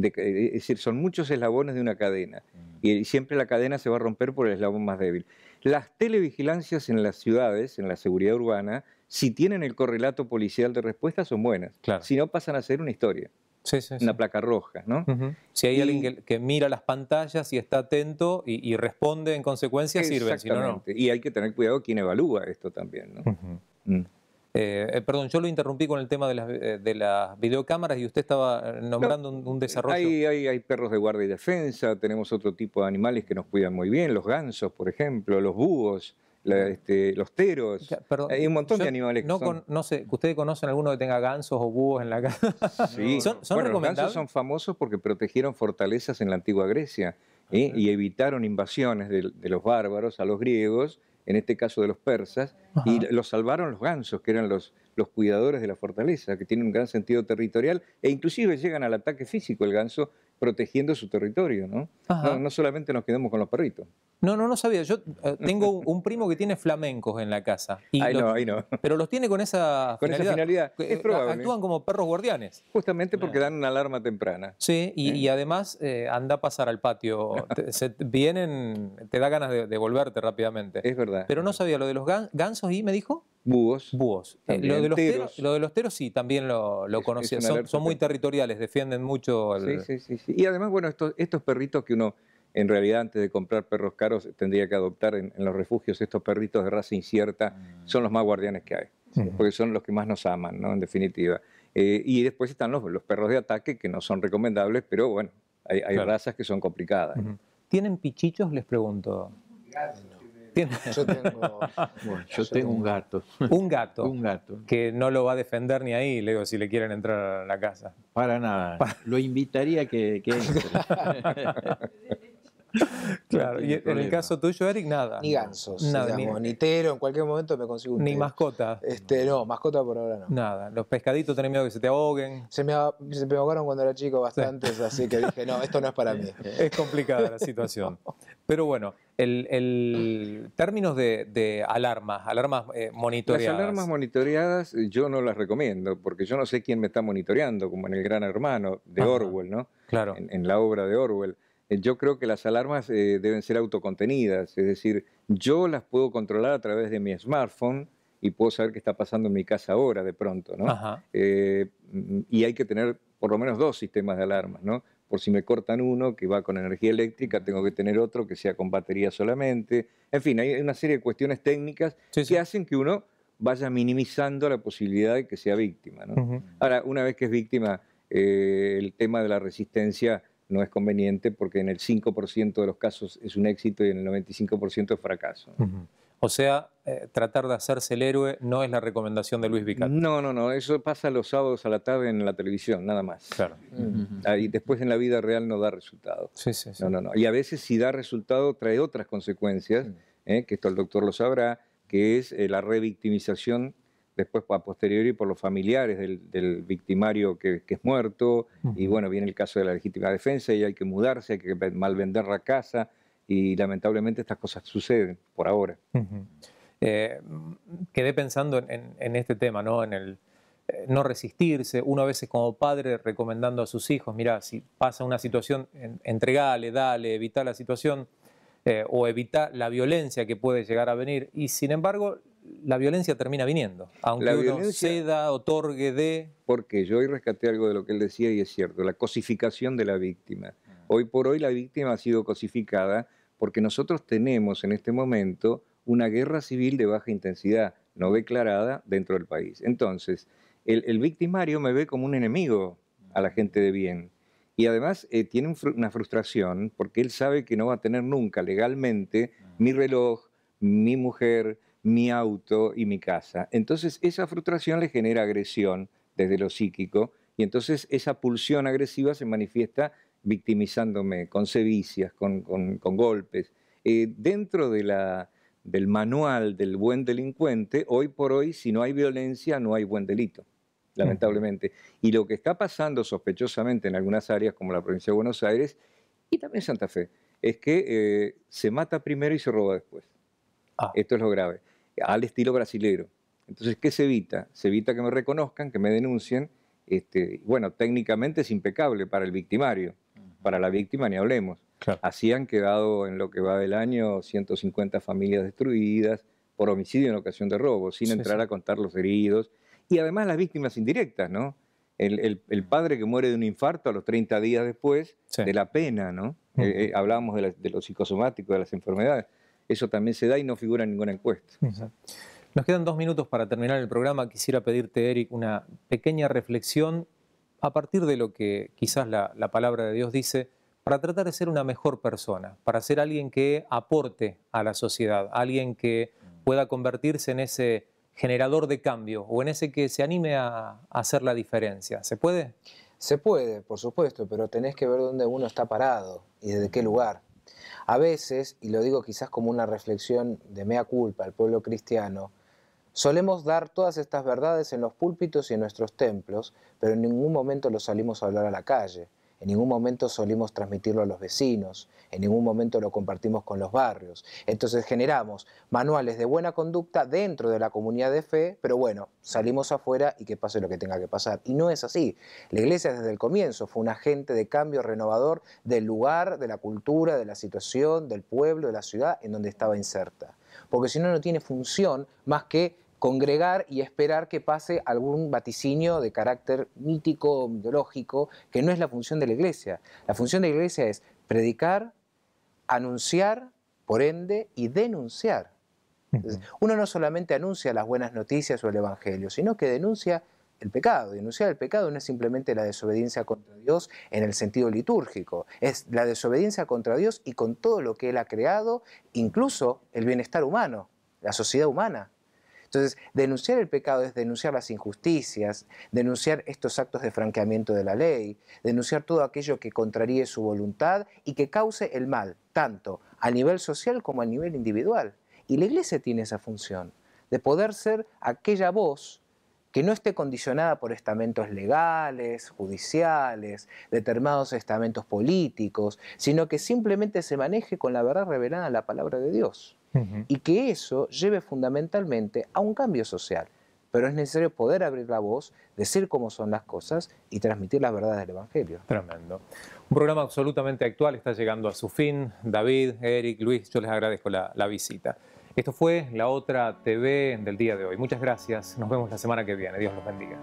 eh, es decir, son muchos eslabones de una cadena, y siempre la cadena se va a romper por el eslabón más débil. Las televigilancias en las ciudades, en la seguridad urbana, si tienen el correlato policial de respuesta, son buenas. Si no, pasan a ser una historia una placa roja. ¿no? Si hay alguien que, mira las pantallas y está atento y, responde en consecuencia, sirve. Si no, Y hay que tener cuidado quién evalúa esto también. Mm. Eh, eh, perdón, yo lo interrumpí con el tema de las, eh, videocámaras y usted estaba nombrando un, desarrollo. Hay, hay, hay, perros de guarda y defensa, tenemos otro tipo de animales que nos cuidan muy bien, los gansos, por ejemplo, los búhos. Este, los teros. Hay un montón de animales no no sé, ¿ustedes conocen alguno que tenga gansos o búhos en la casa? Sí. ¿Son, son Los gansos son famosos porque protegieron fortalezas en la antigua Grecia ¿eh? y evitaron invasiones de, los bárbaros a los griegos en este caso de los persas, y los salvaron los gansos, que eran los, cuidadores de la fortaleza, que tienen un gran sentido territorial, e inclusive llegan al ataque físico el ganso protegiendo su territorio, No, no solamente nos quedamos con los perritos. No, no, no sabía. Yo eh, tengo un primo que tiene flamencos en la casa. Ay, no, ahí no. Pero los tiene con esa con Esa finalidad. Eh, es eh, probable. Actúan como perros guardianes. Justamente porque dan una alarma temprana. Sí, y, además anda a pasar al patio. se, vienen, te da ganas de, volverte rápidamente. Es verdad. Pero no sabía lo de los gansos y me dijo. Búhos. Búhos. lo, de los teros, lo de los teros sí, también lo, conocía. son, muy territoriales, defienden mucho Sí, sí, sí, Y además, bueno, estos perritos que uno en realidad antes de comprar perros caros tendría que adoptar en, los refugios estos perritos de raza incierta, mm. son los más guardianes que hay, porque son los que más nos aman, ¿no? En definitiva. Eh, y después están los, perros de ataque que no son recomendables, pero bueno, hay, razas que son complicadas. ¿Tienen pichichos? Les pregunto. Yo tengo, un gato. Un gato. un gato. Que no lo va a defender ni ahí, le digo, si le quieren entrar a la casa. Para nada. Lo invitaría que, que entre. claro, y en el caso tuyo, Eric, nada. Ni gansos, ni, en cualquier momento me consigo un Ni mascota. Este, no, mascota por ahora no. Nada, los pescaditos tenés miedo que se te ahoguen. Se me, ahogaron cuando era chico bastantes, así que dije, no, esto no es para mí. Es complicada la situación. Pero bueno, el, términos de, alarmas, alarmas eh, monitoreadas. Las alarmas monitoreadas yo no las recomiendo, porque yo no sé quién me está monitoreando, como en el Gran Hermano de Orwell, ¿no? Claro. en, la obra de Orwell. Eh, yo creo que las alarmas eh, deben ser autocontenidas, es decir, yo las puedo controlar a través de mi smartphone y puedo saber qué está pasando en mi casa ahora de pronto, ¿no? Eh, mm, y hay que tener por lo menos dos sistemas de alarmas, ¿no? Por si me cortan uno que va con energía eléctrica, tengo que tener otro que sea con batería solamente. En fin, hay una serie de cuestiones técnicas que hacen que uno vaya minimizando la posibilidad de que sea víctima. Ahora, una vez que es víctima, el tema de la resistencia no es conveniente porque en el 5% de los casos es un éxito y en el 95% es fracaso. O sea, eh, tratar de hacerse el héroe no es la recomendación de Luis Vicente. No, no, no, eso pasa los sábados a la tarde en la televisión, nada más. Claro. Y después en la vida real no da resultado. Sí, sí, sí. No, no, no. Y a veces si da resultado trae otras consecuencias, ¿eh? que esto el doctor lo sabrá, que es eh, la revictimización después a posteriori por los familiares del, victimario que, es muerto, y bueno, viene el caso de la legítima defensa y hay que mudarse, hay que malvender la casa, y lamentablemente estas cosas suceden por ahora. Eh, quedé pensando en, este tema, ¿no? En el eh, no resistirse, uno a veces como padre recomendando a sus hijos, mira, si pasa una situación, entregale, dale, evita la situación eh, o evita la violencia que puede llegar a venir. Y sin embargo, la violencia termina viniendo, aunque la uno ceda, otorgue, de... Porque yo hoy rescaté algo de lo que él decía y es cierto, la cosificación de la víctima. Ah. Hoy por hoy la víctima ha sido cosificada porque nosotros tenemos en este momento una guerra civil de baja intensidad, no declarada, dentro del país. Entonces, el, victimario me ve como un enemigo a la gente de bien. Y además eh, tiene una frustración porque él sabe que no va a tener nunca legalmente ah. mi reloj, mi mujer, mi auto y mi casa. Entonces esa frustración le genera agresión desde lo psíquico y entonces esa pulsión agresiva se manifiesta victimizándome con sevicias, con, con, golpes. Eh, dentro de la, del manual del buen delincuente, hoy por hoy, si no hay violencia, no hay buen delito, lamentablemente. Y lo que está pasando sospechosamente en algunas áreas como la provincia de Buenos Aires y también Santa Fe, es que eh, se mata primero y se roba después. Ah. Esto es lo grave al estilo brasilero. Entonces, ¿qué se evita? Se evita que me reconozcan, que me denuncien. Este, bueno, técnicamente es impecable para el victimario, para la víctima ni hablemos. Así han quedado en lo que va del año 150 familias destruidas por homicidio en ocasión de robo, sin entrar a contar los heridos. Y además las víctimas indirectas, ¿no? El, padre que muere de un infarto a los 30 días después de la pena, ¿no? Eh, eh, hablábamos de, la, de lo psicosomático, de las enfermedades eso también se da y no figura en ninguna encuesta. Nos quedan dos minutos para terminar el programa. Quisiera pedirte, Eric, una pequeña reflexión a partir de lo que quizás la, palabra de Dios dice, para tratar de ser una mejor persona, para ser alguien que aporte a la sociedad, alguien que pueda convertirse en ese generador de cambio o en ese que se anime a, a hacer la diferencia. ¿Se puede? Se puede, por supuesto, pero tenés que ver dónde uno está parado y desde qué lugar. A veces, y lo digo quizás como una reflexión de mea culpa al pueblo cristiano, solemos dar todas estas verdades en los púlpitos y en nuestros templos, pero en ningún momento lo salimos a hablar a la calle. En ningún momento solimos transmitirlo a los vecinos, en ningún momento lo compartimos con los barrios. Entonces generamos manuales de buena conducta dentro de la comunidad de fe, pero bueno, salimos afuera y que pase lo que tenga que pasar. Y no es así. La iglesia desde el comienzo fue un agente de cambio renovador del lugar, de la cultura, de la situación, del pueblo, de la ciudad en donde estaba inserta. Porque si no, no tiene función más que congregar y esperar que pase algún vaticinio de carácter mítico o mitológico, que no es la función de la iglesia. La función de la iglesia es predicar, anunciar, por ende, y denunciar. uno no solamente anuncia las buenas noticias o el Evangelio, sino que denuncia el pecado. Denunciar el pecado no es simplemente la desobediencia contra Dios en el sentido litúrgico, es la desobediencia contra Dios y con todo lo que Él ha creado, incluso el bienestar humano, la sociedad humana. Entonces, denunciar el pecado es denunciar las injusticias, denunciar estos actos de franqueamiento de la ley, denunciar todo aquello que contraríe su voluntad y que cause el mal, tanto a nivel social como a nivel individual. Y la iglesia tiene esa función, de poder ser aquella voz que no esté condicionada por estamentos legales, judiciales, determinados estamentos políticos, sino que simplemente se maneje con la verdad revelada en la palabra de Dios y que eso lleve fundamentalmente a un cambio social. Pero es necesario poder abrir la voz, decir cómo son las cosas y transmitir las verdades del Evangelio. Tremendo. Un programa absolutamente actual está llegando a su fin. David, Eric, Luis, yo les agradezco la visita. Esto fue La Otra TV del día de hoy. Muchas gracias. Nos vemos la semana que viene. Dios los bendiga.